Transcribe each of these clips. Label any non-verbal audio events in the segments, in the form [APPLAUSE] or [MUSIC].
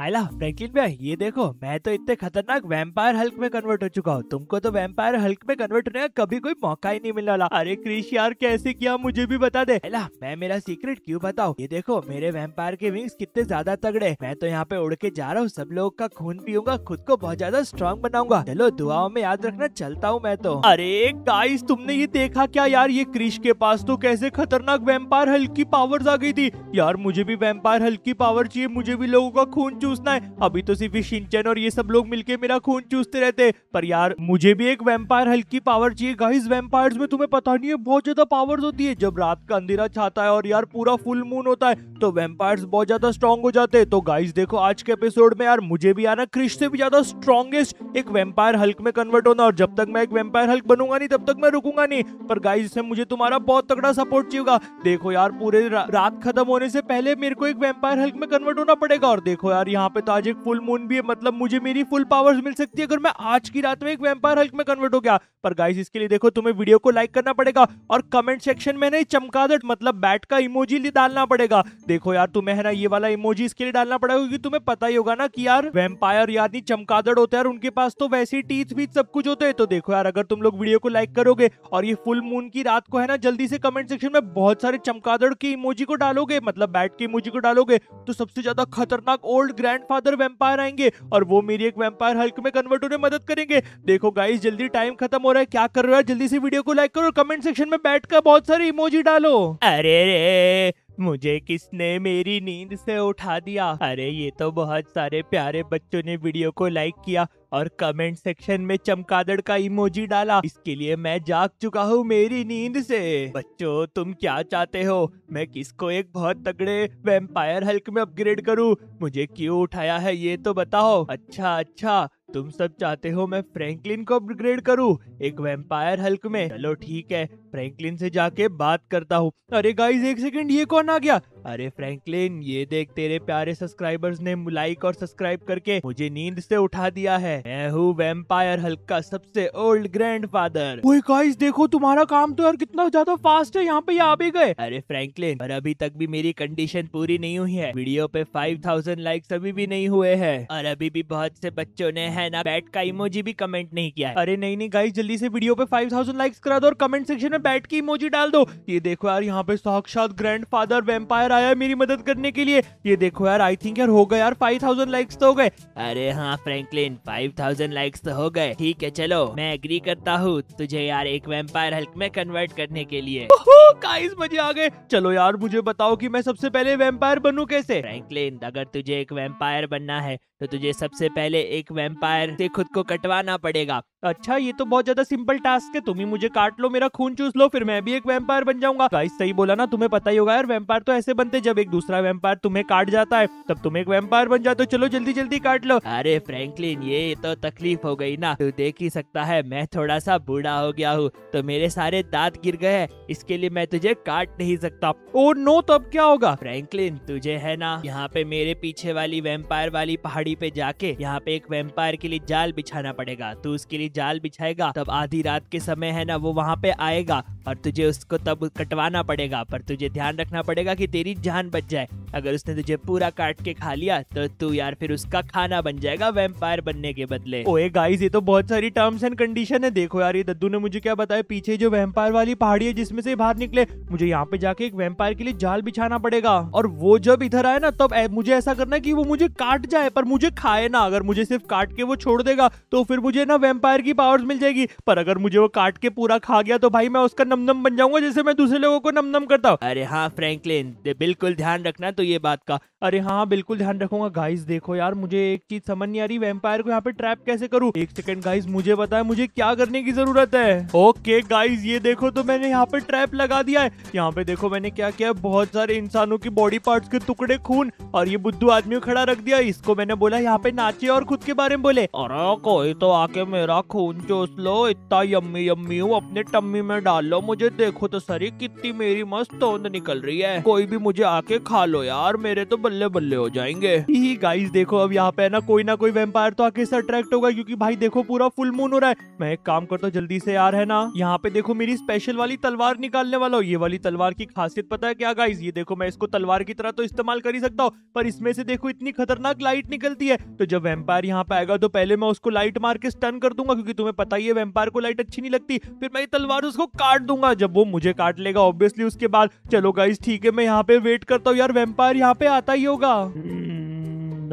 आयला फ्रैंकलिन भाई ये देखो मैं तो इतने खतरनाक वैम्पायर हल्क में कन्वर्ट हो चुका हूँ तुमको तो वैम्पायर हल्क में कन्वर्ट होने का कभी कोई मौका ही नहीं मिलने वाला अरे क्रिश यार कैसे किया मुझे भी बता दे आयला मैं मेरा सीक्रेट क्यों बताऊँ ये देखो मेरे वैम्पायर के विंग्स कितने ज्यादा तगड़े मैं तो यहाँ पे उड़ के जा रहा हूँ सब लोगों का खून पीऊंगा खुद को बहुत ज्यादा स्ट्रॉन्ग बनाऊंगा चलो दुआओं में याद रखना चलता हूँ मैं तो अरे गाइस तुमने ये देखा क्या यार ये क्रिश के पास तो कैसे खतरनाक वैम्पायर हल्क की पावर्स आ गई थी यार मुझे भी वैम्पायर हल्क की पावर चाहिए मुझे भी लोगों का खून चूसना है अभी तो सिर्फ शिनचैन और ये सब लोग मिलके मेरा खून चूसते रहते पर यार मुझे भी एक वेम्पायर हल्की पावर चाहिए गाइस वेम्पायर में तुम्हें पता नहीं है बहुत ज्यादा पावर होती है जब रात का अंधेरा छाता है और यार पूरा फुल मून होता है तो वेम्पायर बहुत ज्यादा स्ट्रॉन्ग हो जाते हैं तो गाइस देखो आज के एपिसोड में यार मुझे भी आना क्रिश से भी ज्यादा स्ट्रॉन्गेस्ट एक वेम्पायर हल्क में कन्वर्ट होना और जब तक मैं एक वेम्पायर हल्क बनूंगा नहीं तब तक मैं रुकूंगा नहीं पर गाइज इसमें मुझे तुम्हारा बहुत तगड़ा सपोर्ट चाहिएगा देखो यार पूरे रात खत्म होने से पहले मेरे को एक वेम्पायर हल्क में कन्वर्ट होना पड़ेगा और देखो यार यहाँ पे तो आज एक फुल मून भी है मतलब मुझे मेरी फुल पावर्स मिल सकती है अगर मैं आज की रात में एक वेम्पायर हल्क में कन्वर्ट हो गया पर गाइस इसके लिए देखो तुम्हें वीडियो को लाइक करना पड़ेगा और कमेंट सेक्शन में नहीं चमकादट मतलब बैट का इमोजी लिए डालना पड़ेगा देखो यार तुम्हें है ना ये वाला इमोजी इसके लिए डालना पड़ेगा क्योंकि तुम्हें पता ही होगा ना कि यार वेम्पायर यानी चमकादड़ होता है उनके पास तो वैसे ही टीथ भी सब कुछ होते है तो देखो यार अगर तुम लोग वीडियो को लाइक करोगे और ये फुल मून की रात को है ना जल्दी से कमेंट सेक्शन में बहुत सारे चमकादड़ के इमोजी को डालोगे मतलब बैट के इमोजी को डालोगे तो सबसे ज्यादा खतरनाक ओल्ड ग्रैंडफादर वेम्पायर आएंगे और वो मेरी एक वेम्पायर हल्क में कन्वर्ट होने मदद करेंगे देखो गाइस जल्दी टाइम खत्म हो रहा है क्या कर रहे हो जल्दी से वीडियो को लाइक करो कमेंट सेक्शन में बैठ कर बहुत सारी इमोजी डालो अरे रे मुझे किसने मेरी नींद से उठा दिया अरे ये तो बहुत सारे प्यारे बच्चों ने वीडियो को लाइक किया और कमेंट सेक्शन में चमकादड़ का इमोजी डाला इसके लिए मैं जाग चुका हूँ मेरी नींद से बच्चों तुम क्या चाहते हो मैं किसको एक बहुत तगड़े वेम्पायर हल्क में अपग्रेड करूँ मुझे क्यों उठाया है ये तो बताओ अच्छा अच्छा तुम सब चाहते हो मैं फ्रैंकलिन को अपग्रेड करूं एक वैम्पायर हल्क में चलो ठीक है फ्रैंकलिन से जाके बात करता हूँ अरे गाइस एक सेकंड ये कौन आ गया अरे फ्रैंकलिन ये देख तेरे प्यारे सब्सक्राइबर्स ने लाइक और सब्सक्राइब करके मुझे नींद से उठा दिया है मैं हूँ वेम्पायर हल्क का सबसे ओल्ड ग्रैंड फादर गाइस देखो तुम्हारा काम तो यार कितना ज्यादा फास्ट है यहाँ पे आ भी गए अरे फ्रैंकलिन पर अभी तक भी मेरी कंडीशन पूरी नहीं हुई है वीडियो पे फाइव थाउजेंड लाइक्स अभी भी नहीं हुए है और अभी भी बहुत से बच्चों ने है है ना बैट का इमोजी भी कमेंट नहीं किया है अरे नहीं नहीं गाइस जल्दी से वीडियो पे 5000 लाइक्स करा दो और कमेंट सेक्शन में बैट की इमोजी डाल दो ये देखो यार यहाँ पे साक्षात ग्रैंड फादर वेम्पायर आया मेरी मदद करने के लिए ये देखो यार आई थिंक यार हो गए यार फाइव लाइक्स तो हो गए अरे हाँ फ्रेंकलिन फाइव लाइक्स तो हो गए ठीक है चलो मैं एग्री करता हूँ तुझे यार एक वेम्पायर हल्क में कन्वर्ट करने के लिए गाइस मजे आ गए चलो यार मुझे बताओ कि मैं सबसे पहले वेम्पायर बनू कैसे फ्रेंकलिन अगर तुझे एक वेम्पायर बनना है तो तुझे सबसे पहले एक वेम्पायर यार से खुद को कटवाना पड़ेगा अच्छा ये तो बहुत ज्यादा सिंपल टास्क है तुम ही मुझे काट लो मेरा खून चूस लो फिर मैं भी एक वैम्पायर बन जाऊंगा गाइस सही बोला ना तुम्हें पता ही होगा यार वैम्पायर तो ऐसे बनते जब एक दूसरा वैम्पायर तुम्हें काट जाता है तब तुम एक वैम्पायर बन जाते हो चलो जल्दी जल्दी काट लो अरे फ्रेंकलिन ये तो तकलीफ हो गई ना तू देख ही सकता है मैं थोड़ा सा बूढ़ा हो गया हूँ तो मेरे सारे दाँत गिर गए इसके लिए मैं तुझे काट नहीं सकता और नो तब तो क्या होगा फ्रेंकलिन तुझे है ना यहाँ पे मेरे पीछे वाली वेम्पायर वाली पहाड़ी पे जाके यहाँ पे एक वेम्पायर के लिए जाल बिछाना पड़ेगा तू उसके लिए जाल बिछाएगा तब आधी रात के समय है ना वो वहाँ पे आएगा और तुझे उसको तब कटवाना पड़ेगा पर तुझे ध्यान रखना पड़ेगा कि तेरी जान बच जाए अगर उसने तुझे पूरा काट के खा लिया तो तू यार फिर उसका खाना बन जाएगा वेम्पायर बनने के बदले ओए गाइस ये तो बहुत सारी टर्म्स एंड कंडीशन है देखो यार ये दद्दू ने मुझे क्या बताया पीछे जो वेम्पायर वाली पहाड़ी है जिसमें से बाहर निकले मुझे यहाँ पे जाके एक वेम्पायर के लिए जाल बिछाना पड़ेगा और वो जब इधर आए ना तब मुझे ऐसा करना की वो मुझे काट जाए पर मुझे खाए ना अगर मुझे सिर्फ काट के वो छोड़ देगा तो फिर मुझे ना वेम्पायर की पावर्स मिल जाएगी पर अगर मुझे वो काट के पूरा खा गया तो भाई मैं उसका नमनम बन जाऊंगा जैसे मैं दूसरे लोगों को नमनम करता हूँ अरे हाँ फ्रैंकलिन बिल्कुल ध्यान रखना तो ये बात का अरे हाँ, हाँ बिल्कुल ध्यान रखूंगा गाइस देखो यार मुझे एक चीज समझ नहीं आ रही वेम्पायर को यहाँ पे ट्रैप कैसे करूँ एक सेकंड गाइस मुझे बताया मुझे क्या करने की जरूरत है ओके गाइस ये देखो तो मैंने यहाँ पे ट्रैप लगा दिया है यहाँ पे देखो मैंने क्या किया बहुत सारे इंसानों की बॉडी पार्ट के टुकड़े खून और ये बुद्धू आदमी खड़ा रख दिया इसको मैंने बोला यहाँ पे नाचे और खुद के बारे में बोले अरे कोई तो आके मेरा खून चूस लो इतना यम्मी यम्मी हूँ अपने टम्मी में डाल लो मुझे देखो तो सरी कितनी मेरी मस्त तोंद निकल रही है कोई भी मुझे आके खा लो यार मेरे तो बल्ले बल्ले हो जाएंगे ही गाइस देखो अब यहाँ पे ना कोई ना कोई वेम्पायर तो आके से अट्रैक्ट होगा क्यूँकी भाई देखो पूरा फुल मून हो रहा है मैं एक काम करता हूँ जल्दी से यार है ना यहाँ पे देखो मेरी स्पेशल वाली तलवार निकालने वाला हो ये वाली तलवार की खासियत पता है क्या गाइज ये देखो मैं इसको तलवार की तरह तो इस्तेमाल कर ही सकता हूँ पर इसमें से देखो इतनी खतरनाक लाइट निकलती है तो जब वेम्पायर यहाँ पे आएगा तो पहले मैं उसको लाइट मार के स्टन कर दूंगा क्योंकि तुम्हें पता ही है वेम्पायर को लाइट अच्छी नहीं लगती फिर मैं तलवार उसको काट दूंगा जब वो मुझे काट लेगा ऑब्वियसली उसके बाद चलो गाइस ठीक है मैं यहाँ पे वेट करता हूँ यार वेम्पायर यहाँ पे आता ही होगा हम्म,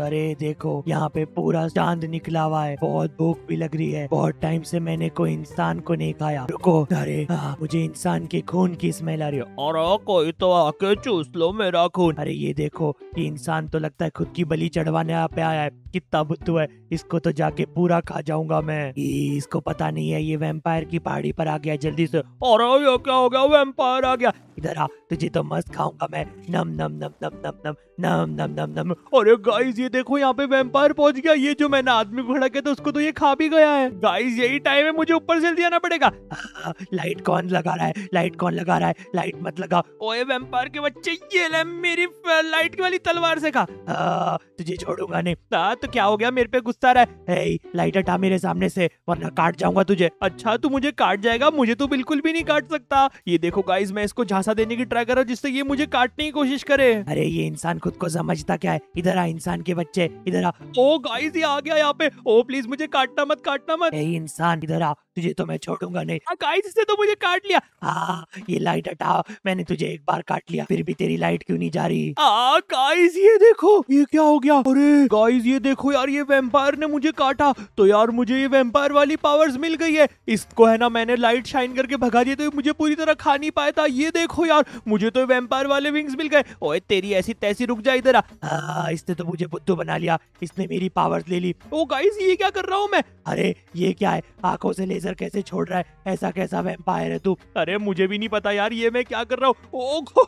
अरे देखो यहाँ पे पूरा चांद निकला हुआ है बहुत भूख भी लग रही है बहुत टाइम से मैंने कोई इंसान को नहीं खाया रुको अरे आ, हाँ, मुझे इंसान के खून की स्मेल आ रही है और कोई तो आके चूस लो मेरा खून अरे ये देखो ये इंसान तो लगता है खुद की बलि चढ़वाने यहाँ पे आया है कितना बुद्धू तो है इसको तो जाके पूरा खा जाऊंगा मैं इसको पता नहीं है ये वेम्पायर की पहाड़ी पर आ गया जल्दी से और क्या हो गया वेम्पायर आ गया इधर आ तुझे तो मस्त खाऊंगा मैं नम नम नम नम नम नम नम नम नम नम अरे गाइस ये देखो यहाँ पे वेम्पायर पहुंच गया ये जो मैंने आदमी को खड़ा था तो उसको तो ये खा भी गया है गाइस यही टाइम है मुझे ऊपर से आना पड़ेगा लाइट हाँ, कौन लगा रहा है लाइट कौन लगा रहा है लाइट मत लगा ओए वेम्पायर के बच्चे ये ले मेरी लाइट वाली तलवार से खा हाँ, तुझे छोड़ूंगा नहीं हाँ, तो क्या हो गया मेरे पे गुस्सा रहा है लाइट हटा मेरे सामने से वरना काट जाऊंगा तुझे अच्छा तू मुझे काट जाएगा मुझे तो बिल्कुल भी नहीं काट सकता ये देखो गाइज मैं इसको झांसा देने की ट्राई कर रहा हूँ जिससे ये मुझे काटने की कोशिश करे अरे ये इंसान खुद को समझता क्या है इधर आ इंसान के बच्चे इधर आ ओ oh, गाइज ये आ गया यहाँ पे ओ oh, प्लीज मुझे काटना मत काटना मत इंसान इधर आ तुझे तो मैं छोड़ूंगा नहीं गाइस हाँ, इसने तो मुझे काट लिया हाँ ये लाइट हटाओ मैंने तुझे एक बार काट लिया फिर भी तेरी लाइट क्यों नहीं जा रही गाइस हाँ, ये देखो ये क्या हो गया अरे गाइस ये देखो यार ये वेम्पायर ने मुझे काटा तो यार मुझे ये वेम्पायर वाली पावर्स मिल गई है इसको है ना मैंने लाइट शाइन करके भगा दिया तो मुझे पूरी तरह खा नहीं पाया था ये देखो यार मुझे तो वेम्पायर वाले विंग्स मिल गए ओए तेरी ऐसी तैसी रुक जाए इधर हाँ, इसने तो मुझे बुद्धू बना लिया इसने मेरी पावर्स ले ली ओ गाइस ये क्या कर रहा हूँ मैं अरे ये क्या है आंखों से लेजर असर कैसे छोड़ रहा है ऐसा कैसा वेम्पायर है तू अरे मुझे भी नहीं पता यार ये मैं क्या कर रहा हूँ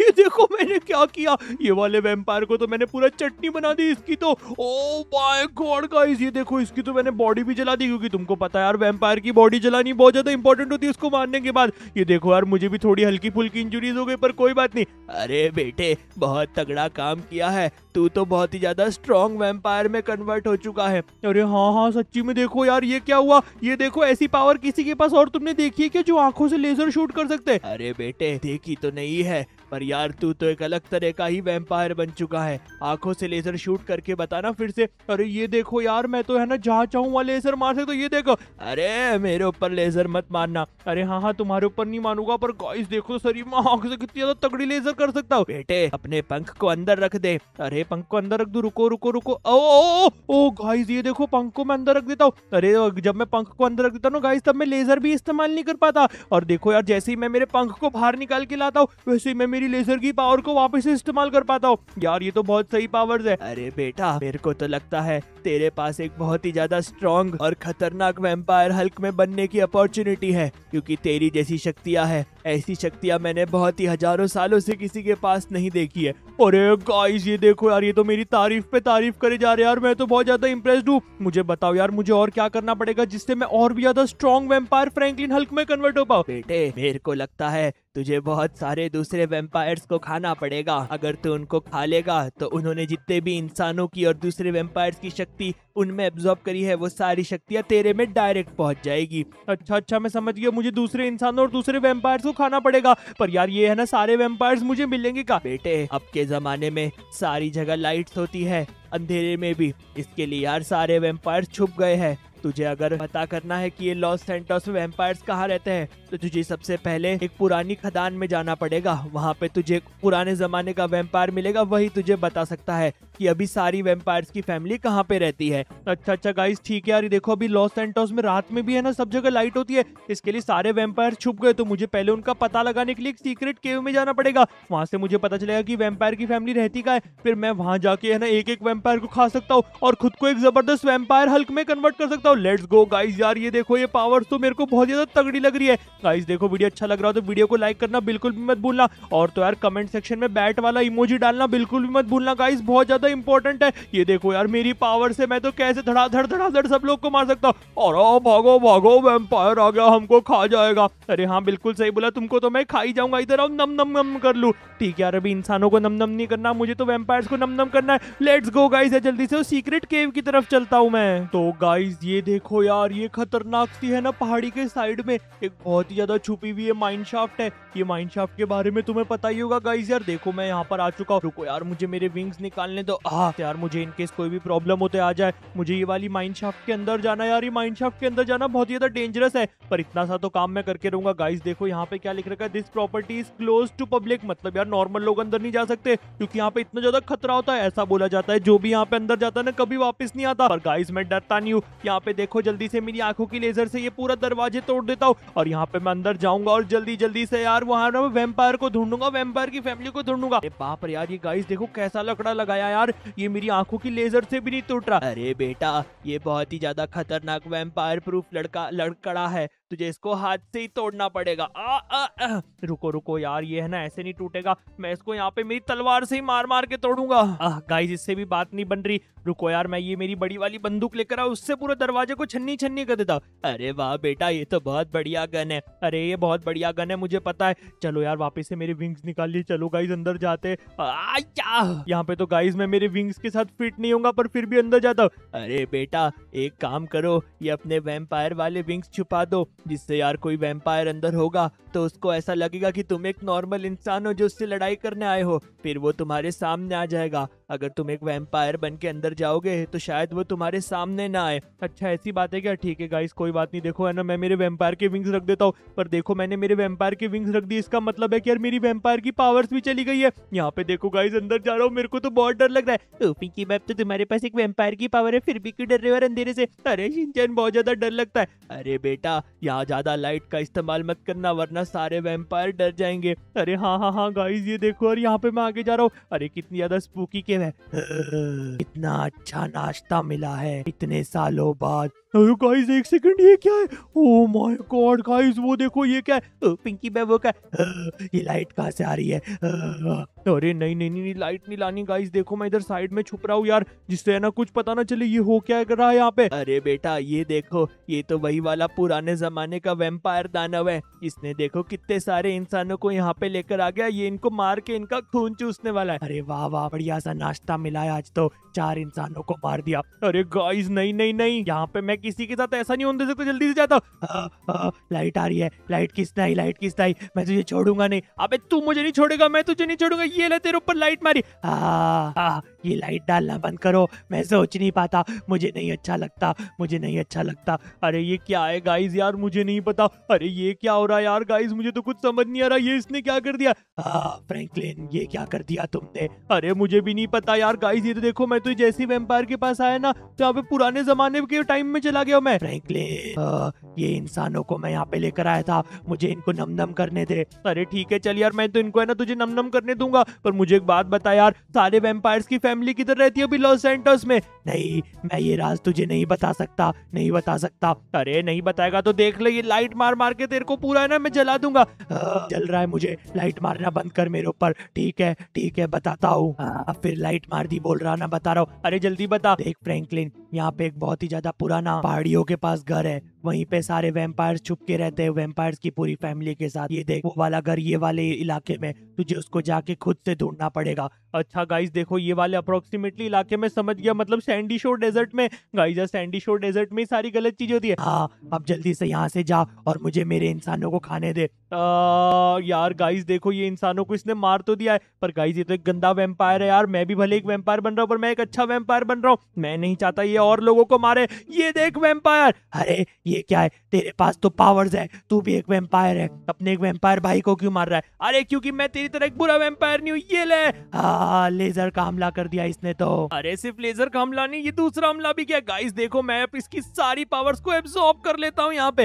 ये देखो मैंने क्या किया ये वाले वेम्पायर को तो मैंने पूरा चटनी बना दी इसकी तो ओ बाय गॉड गाइस ये देखो इसकी तो मैंने बॉडी भी जला दी क्योंकि तुमको पता है यार वेम्पायर की बॉडी जलानी बहुत ज्यादा इंपॉर्टेंट होती है उसको मारने के बाद ये देखो यार मुझे भी थोड़ी हल्की फुल्की इंजुरीज हो गई पर कोई बात नहीं अरे बेटे बहुत तगड़ा काम किया है तू तो बहुत ही ज्यादा स्ट्रॉन्ग वेम्पायर में कन्वर्ट हो चुका है अरे हाँ हाँ सच्ची में देखो यार ये क्या हुआ ये देखो देखो ऐसी पावर किसी के पास और तुमने देखी है क्या जो आंखों से लेजर शूट कर सकते हैं अरे बेटे देखी तो नहीं है पर यार तू तो एक अलग तरह का ही वेम्पायर बन चुका है आंखों से लेजर शूट करके बताना फिर से अरे ये देखो यार मैं तो है ना जहाँ चाहूँ वहाँ लेजर मार सकते तो ये देखो अरे मेरे ऊपर लेजर मत मारना अरे हाँ हाँ तुम्हारे ऊपर नहीं मानूंगा पर गाइस देखो शरीर में आंख से कितनी ज्यादा तगड़ी लेजर कर सकता हूँ बेटे अपने पंख को अंदर रख दे अरे पंख को अंदर रख दू रुको रुको रुको ओ ओ ओ गाइस ये देखो पंख को मैं अंदर रख देता हूँ अरे जब मैं पंख को अंदर रख देता हूँ गाइस तब मैं लेजर भी इस्तेमाल नहीं कर पाता और देखो यार जैसे ही मैं मेरे पंख को बाहर निकाल के लाता हूँ वैसे ही मैं मेरी लेजर की पावर को वापस इस्तेमाल कर पाता हूँ यार ये तो बहुत सही पावर्स है अरे बेटा मेरे को तो लगता है तेरे पास एक बहुत ही ज्यादा स्ट्रॉन्ग और खतरनाक वेम्पायर हल्क में बनने की अपॉर्चुनिटी है क्योंकि तेरी जैसी शक्तियाँ है ऐसी शक्तियाँ मैंने बहुत ही हजारों सालों से किसी के पास नहीं देखी है अरे गाइस ये देखो यार ये तो मेरी तारीफ पे तारीफ करे जा रहे यार मैं तो बहुत ज्यादा इम्प्रेस्ड हूँ मुझे बताओ यार मुझे और क्या करना पड़ेगा जिससे मैं और भी ज्यादा स्ट्रॉन्ग वेम्पायर फ्रेंकलिन हल्क में कन्वर्ट हो पाऊँ बेटे मेरे को लगता है तुझे बहुत सारे दूसरे वेम्पायर्स को खाना पड़ेगा अगर तू उनको खा लेगा तो उन्होंने जितने भी इंसानों की और दूसरे वेम्पायर्स की शक्ति शक्ति उनमें एब्जॉर्ब करी है वो सारी शक्तियाँ तेरे में डायरेक्ट पहुंच जाएगी अच्छा अच्छा मैं समझ गया मुझे दूसरे इंसानों और दूसरे वेम्पायर को खाना पड़ेगा पर यार ये है ना सारे वेम्पायर मुझे मिलेंगे का बेटे अब के जमाने में सारी जगह लाइट होती है अंधेरे में भी इसके लिए यार सारे वेम्पायर छुप गए हैं तुझे अगर पता करना है कि ये लॉस सेंटर्स में वेम्पायर्स कहाँ रहते हैं तो तुझे सबसे पहले एक पुरानी खदान में जाना पड़ेगा वहाँ पे तुझे पुराने जमाने का वेम्पायर मिलेगा वही तुझे बता सकता है कि अभी सारी वेम्पायर्स की फैमिली कहाँ पे रहती है अच्छा अच्छा गाइस ठीक है यार देखो अभी लॉस सेंटोस में रात में भी है ना सब जगह लाइट होती है इसके लिए सारे वेम्पायर छुप गए तो मुझे पहले उनका पता लगाने के लिए एक सीक्रेट केव में जाना पड़ेगा वहां से मुझे पता चलेगा की वेम्पायर की फैमिली रहती का है फिर मैं वहां जाके है ना एक एक वेम्पायर को खा सकता हूँ और खुद को एक जबरदस्त वेम्पायर हल्क में कन्वर्ट कर सकता हूँ लेट्स गो गाइज यार ये देखो ये पावर्स तो मेरे को बहुत ज्यादा तगड़ी लग रही है गाइज देखो वीडियो अच्छा लग रहा हो तो वीडियो को लाइक करना बिल्कुल भी मत भूलना और तो यार कमेंट सेक्शन में बैट वाला इमोजी डालना बिल्कुल भी मत भूलना गाइज बहुत ज्यादा ज्यादा इंपॉर्टेंट है ये देखो यार मेरी पावर से मैं तो कैसे धड़ाधड़ धड़ाधड़ सब लोग को मार सकता हूँ और भागो भागो वेम्पायर आ गया हमको खा जाएगा अरे हाँ बिल्कुल सही बोला तुमको तो मैं खा ही जाऊंगा इधर आओ नम नम नम कर लू ठीक है यार अभी इंसानों को नम नम नहीं करना मुझे तो वेम्पायर को नम नम करना है लेट्स गो गाइज है जल्दी से उस सीक्रेट केव की तरफ चलता हूँ मैं तो गाइज ये देखो यार ये खतरनाक सी है ना पहाड़ी के साइड में एक बहुत ही ज्यादा छुपी हुई है माइंड शाफ्ट है ये माइंड शाफ्ट के बारे में तुम्हें पता ही होगा गाइज यार देखो मैं यहाँ पर आ चुका हूँ रुको यार मुझे मेरे विंग्स निकालने दो आ यार मुझे इनकेस कोई भी प्रॉब्लम होते आ जाए मुझे ये वाली माइंड शाफ्ट के अंदर जाना यार ये माइंड शाफ्ट के अंदर जाना बहुत ही ज्यादा डेंजरस है पर इतना सा तो काम मैं करके रहूंगा गाइस देखो यहाँ पे क्या लिख रखा है this property is close to public मतलब यार नॉर्मल लोग अंदर नहीं जा सकते क्योंकि यहाँ पे इतना ज्यादा खतरा होता है ऐसा बोला जाता है जो भी यहाँ पे अंदर जाता है ना कभी वापस नहीं आता और गाइस मैं डरता नहीं हूँ यहाँ पे देखो जल्दी से मेरी आंखों की लेजर से ये पूरा दरवाजे तोड़ देता हूँ और यहाँ पे मैं अंदर जाऊंगा और जल्दी जल्दी से यार वहां वेम्पायर को ढूंढूंगा वेम्पायर की फैमिली को ढूंढूंगा बाप यार ये गाइस देखो कैसा लकड़ा लगाया यार यार ये मेरी आंखों की लेजर से भी नहीं टूट रहा अरे बेटा ये बहुत ही ज्यादा खतरनाक वेम्पायर प्रूफ लड़का लड़कड़ा है तुझे इसको हाथ से ही तोड़ना पड़ेगा आ, आ, आ, रुको रुको यार ये है ना ऐसे नहीं टूटेगा मैं इसको यहाँ पे मेरी तलवार से ही मार मार के तोड़ूंगा गाइस इससे भी बात नहीं बन रही रुको यार मैं ये मेरी बड़ी वाली बंदूक लेकर आऊ उससे पूरे दरवाजे को छन्नी छन्नी कर देता अरे वाह बेटा ये तो बहुत बढ़िया गन है अरे ये बहुत बढ़िया गन है मुझे पता है चलो यार वापिस से मेरे विंग्स निकाल ली चलो गाइज अंदर जाते यहाँ पे तो गाइज मैं मेरे विंग्स के साथ फिट नहीं होगा पर फिर भी अंदर जाता हूँ अरे बेटा एक काम करो ये अपने वेम्पायर वाले विंग्स छुपा दो जिससे यार कोई वेम्पायर अंदर होगा तो उसको ऐसा लगेगा कि तुम एक नॉर्मल इंसान हो जो उससे लड़ाई करने आए हो फिर वो तुम्हारे सामने आ जाएगा अगर तुम एक वेम्पायर बन के अंदर जाओगे तो शायद वो तुम्हारे सामने ना आए अच्छा ऐसी बात है क्या ठीक है गाइस कोई बात नहीं देखो है ना मैं मेरे वेम्पायर के विंग्स रख देता हूँ पर देखो मैंने मेरे वेम्पायर के विंग्स रख दी इसका मतलब है कि यार मेरी वेम्पायर की पावर्स भी चली गई है यहाँ पे देखो गाइस अंदर जा रहा हूँ मेरे को तो बहुत डर लग रहा है की मैप तो तुम्हारे पास एक वेम्पायर की पावर है फिर भी क्यों डर रहे हो अंधेरे से अरे बहुत ज्यादा डर लगता है अरे बेटा यहाँ ज्यादा लाइट का इस्तेमाल मत करना वरना सारे वेम्पायर डर जाएंगे अरे हाँ हाँ हाँ गाइज ये देखो और यहाँ पे मैं आगे जा रहा हूँ अरे कितनी ज्यादा स्पूकी के है [LAUGHS] कितना अच्छा नाश्ता मिला है इतने सालों बाद अरे oh, गाइस एक सेकंड ये क्या है ओ माय गॉड गाइस वो देखो ये क्या है oh, पिंकी बैब वो oh, ये लाइट कहाँ से आ रही है अरे नहीं नहीं नहीं लाइट नहीं लानी गाइस देखो मैं इधर साइड में छुप रहा हूँ यार जिससे ना कुछ पता ना चले ये हो क्या कर रहा है यहाँ पे अरे बेटा ये देखो ये तो वही वाला पुराने जमाने का वेम्पायर दानव है इसने देखो कितने सारे इंसानों को यहाँ पे लेकर आ गया ये इनको मार के इनका खून चूसने वाला है अरे वाह वाह बढ़िया सा नाश्ता मिला है आज तो चार इंसानों को मार दिया अरे गाइज नहीं नहीं नहीं यहाँ पे मैं किसी के साथ ऐसा नहीं होने दे सकता तो जल्दी से जाता हूँ हाँ, लाइट आ रही है लाइट किसना ही लाइट किसना ही मैं तुझे छोड़ूंगा नहीं अबे तू मुझे नहीं छोड़ेगा मैं तुझे नहीं छोड़ूंगा ये ले तेरे ऊपर लाइट मारी आ, हाँ, आ, हाँ, ये लाइट डालना बंद करो मैं सोच नहीं पाता मुझे नहीं अच्छा लगता मुझे नहीं अच्छा लगता अरे ये क्या है गाइज यार मुझे नहीं पता अरे ये क्या हो रहा है यार गाइज मुझे तो कुछ समझ नहीं आ रहा ये इसने क्या कर दिया फ्रैंकलिन ये क्या कर दिया तुमने अरे मुझे भी नहीं पता यार गाइज ये तो देखो मैं तो जैसी वेम्पायर के पास आया ना तो यहाँ पे पुराने जमाने के टाइम में चला गया मैं फ्रैंकलिन ये इंसानों को मैं यहाँ पे लेकर आया था मुझे इनको नम नम करने थे अरे ठीक है चल यार मैं तो इनको है ना तुझे नम नम करने दूंगा पर मुझे एक बात बता यार सारे वेम्पायर की फैमिली किधर रहती है अभी लॉस एंटर्स में नहीं मैं ये राज तुझे नहीं बता सकता नहीं बता सकता अरे नहीं बताएगा तो देख ले ये लाइट मार मार के तेरे को पूरा है ना मैं जला दूंगा जल रहा है मुझे लाइट मारना बंद कर मेरे ऊपर ठीक है ठीक है बताता हूँ हाँ, फिर लाइट मार दी बोल रहा ना बता रहा हूँ अरे जल्दी बता देख फ्रैंकलिन यहाँ पे एक बहुत ही ज्यादा पुराना पहाड़ियों के पास घर है वहीं पे सारे वेम्पायर छुप के रहते हैं वेम्पायर की पूरी फैमिली के साथ ये देख वो वाला घर ये वाले इलाके में तुझे उसको जाके खुद से ढूंढना पड़ेगा अच्छा गाइस देखो ये वाले अप्रोक्सीमेटली इलाके में समझ गया मतलब सैंडी शोर डेजर्ट में गाइस सैंडी शोर डेजर्ट में सारी गलत चीज होती है हाँ अब जल्दी से यहाँ से जा और मुझे मेरे इंसानों को खाने दे आ, यार गाइस देखो ये इंसानों को इसने मार तो दिया है पर गाइस ये तो एक गंदा वेम्पायर है यार मैं भी भले एक वेम्पायर बन रहा हूँ पर मैं एक अच्छा वेम्पायर बन रहा हूँ मैं नहीं चाहता ये और लोगों को मारे ये देख वेम्पायर अरे ये क्या है तेरे पास तो पावर्स है तू भी एक वेम्पायर है अपने एक वेम्पायर भाई को क्यों मार रहा है अरे क्योंकि मैं तेरी तरह एक बुरा वेम्पायर नहीं हूँ ये ले आ, हाँ, लेजर का हमला कर दिया इसने तो अरे सिर्फ लेजर का हमला नहीं ये दूसरा हमला भी क्या गाइस देखो मैं इसकी सारी पावर्स को एब्सॉर्ब कर लेता हूँ यहाँ पे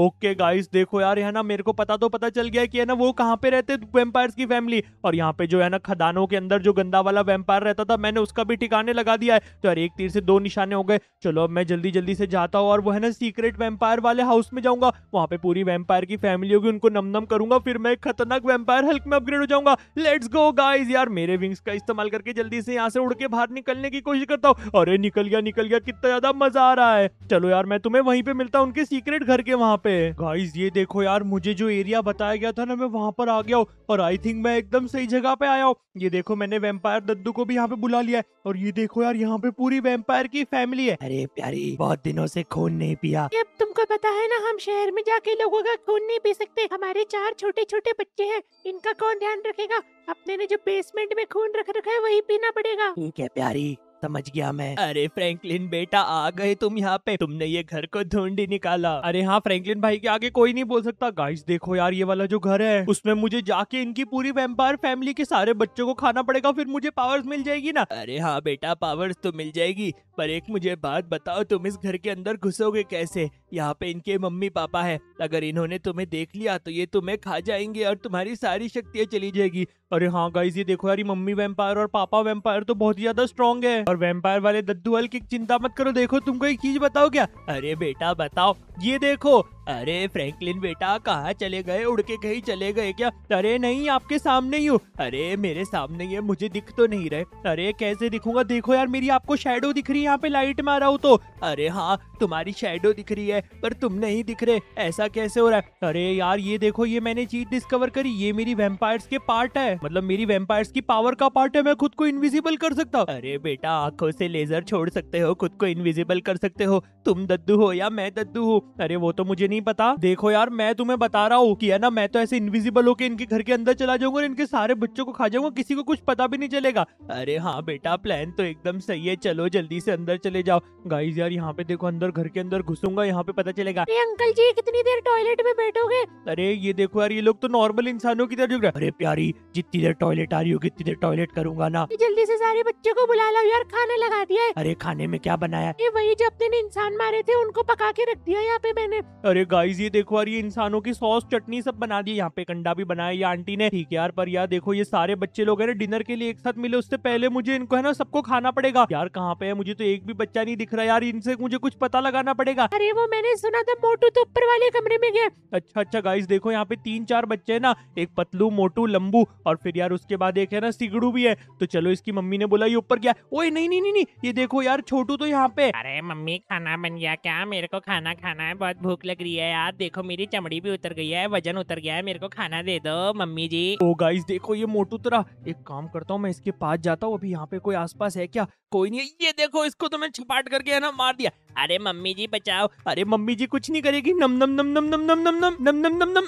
ओके हाँ। गाइस देखो यार है ना मेरे को पता तो पता चल गया कि है ना वो कहाँ पे रहते वेम्पायर्स की फैमिली और यहाँ पे जो है ना खदानों के अंदर जो गंदा वाला वेम्पायर रहता था मैंने उसका भी ठिकाने लगा दिया है तो यार एक तीर से दो निशाने हो गए चलो अब मैं जल्दी जल्दी से जाता हूँ जाऊंगा और वो है ना सीक्रेट वेम्पायर वाले हाउस में जाऊंगा वहां पे पूरी वेम्पायर की फैमिली होगी उनको नम नम करूंगा फिर मैं खतरनाक वेम्पायर हल्क में अपग्रेड हो जाऊंगा लेट्स गो गाइज यार मेरे विंग्स का इस्तेमाल करके जल्दी से यहाँ से उड़ के बाहर निकलने की कोशिश करता हूँ अरे निकल गया निकल गया कितना ज्यादा मजा आ रहा है चलो यार मैं तुम्हें वहीं पे मिलता हूँ उनके सीक्रेट घर के वहाँ पे गाइज ये देखो यार मुझे जो एरिया बताया गया था ना मैं वहां पर आ गया हूँ और आई थिंक मैं एकदम सही जगह पे आया हूँ ये देखो मैंने वेम्पायर दद्दू को भी यहाँ पे बुला लिया है और ये देखो यार यहाँ पे पूरी वेम्पायर की फैमिली है अरे प्यारी बहुत दिनों से खून नहीं पिया अब तुमको पता है ना हम शहर में जाके लोगों का खून नहीं पी सकते हमारे चार छोटे छोटे बच्चे हैं इनका कौन ध्यान रखेगा अपने ने जो बेसमेंट में खून रख रखा है वही पीना पड़ेगा ठीक है प्यारी समझ गया मैं अरे फ्रैंकलिन बेटा आ गए तुम यहाँ पे तुमने ये घर को ढूंढ ही निकाला अरे हाँ फ्रैंकलिन भाई के आगे कोई नहीं बोल सकता गाइस देखो यार ये वाला जो घर है उसमें मुझे जाके इनकी पूरी वेम्पायर फैमिली के सारे बच्चों को खाना पड़ेगा फिर मुझे पावर्स मिल जाएगी ना अरे हाँ बेटा पावर्स तो मिल जाएगी पर एक मुझे बात बताओ तुम इस घर के अंदर घुसोगे कैसे यहाँ पे इनके मम्मी पापा है अगर इन्होंने तुम्हें देख लिया तो ये तुम्हें खा जाएंगे और तुम्हारी सारी शक्तियाँ चली जाएगी अरे हाँ गाइज ये देखो यार मम्मी वेम्पायर और पापा वेम्पायर तो बहुत ज्यादा स्ट्रॉन्ग है और वेम्पायर वाले दद्दू हल की चिंता मत करो देखो तुमको एक चीज बताओ क्या अरे बेटा बताओ ये देखो अरे फ्रैंकलिन बेटा कहाँ चले गए उड़ के कहीं चले गए क्या अरे नहीं आपके सामने ही हूँ अरे मेरे सामने ये मुझे दिख तो नहीं रहे अरे कैसे दिखूंगा देखो यार मेरी आपको शेडो दिख रही है यहाँ पे लाइट में आ रहा हूँ तो अरे हाँ तुम्हारी शेडो दिख रही है पर तुम नहीं दिख रहे ऐसा कैसे हो रहा है अरे यार ये देखो ये मैंने चीज डिस्कवर करी ये मेरी वेम्पायर्स के पार्ट है मतलब मेरी वेम्पायर्स की पावर का पार्ट है मैं खुद को इनविजिबल कर सकता अरे बेटा आंखों से लेजर छोड़ सकते हो खुद को इनविजिबल कर सकते हो तुम दद्दू हो या मैं दद्दू हूँ अरे वो तो मुझे नहीं पता देखो यार मैं तुम्हें बता रहा हूँ कि है ना मैं तो ऐसे इनविजिबल होकर इनके घर के अंदर चला जाऊंगा और इनके सारे बच्चों को खा जाऊंगा किसी को कुछ पता भी नहीं चलेगा अरे हाँ बेटा प्लान तो एकदम सही है चलो जल्दी से अंदर चले जाओ गाइज यार यहाँ पे देखो अंदर घर के अंदर घुसूंगा यहाँ पे पता चलेगा अंकल जी कितनी देर टॉयलेट में बैठोगे अरे ये देखो यार ये लोग तो नॉर्मल इंसानों की तरह जुड़ अरे प्यारी जितनी देर टॉयलेट आ रही होगी इतनी देर टॉयलेट करूंगा ना तो जल्दी से सारे बच्चों को बुला लो यार पर खाना लगा दिया है अरे खाने में क्या बनाया ये वही जब तीन इंसान मारे थे उनको पका के रख दिया यहाँ पे मैंने अरे गाइस ये देखो यार ये इंसानों की सॉस चटनी सब बना दी यहाँ पे कंडा भी बनाया ये आंटी ने ठीक यार पर यार देखो ये सारे बच्चे लोग है ना डिनर के लिए एक साथ मिले उससे पहले मुझे इनको है ना सबको खाना पड़ेगा यार कहाँ पे है मुझे तो एक भी बच्चा नहीं दिख रहा यार इनसे मुझे कुछ पता लगाना पड़ेगा अरे वो मैंने सुना था मोटू तो ऊपर वाले कमरे में गया अच्छा अच्छा गाइस देखो यहाँ पे तीन चार बच्चे है ना एक पतलू मोटू लंबू और फिर यार उसके बाद एक है ना सिगड़ू भी है तो चलो इसकी मम्मी ने बोला ये ऊपर गया ओए नहीं नहीं नहीं ये देखो यार छोटू तो यहाँ पे अरे मम्मी खाना बन गया क्या मेरे को खाना खाना है बहुत भूख लग रही है यार देखो मेरी चमड़ी भी उतर गई है वजन उतर गया है मेरे को खाना दे दो मम्मी जी ओ गाइस देखो ये मोटू तरह एक काम करता हूँ मैं इसके पास जाता हूँ अभी यहाँ पे कोई आस है क्या कोई नहीं ये देखो इसको तो मैं छपाट करके है ना मार दिया अरे मम्मी जी बचाओ अरे मम्मी जी कुछ नहीं करेगी नम नम नम नम नम नम नम नम नम नम नम नम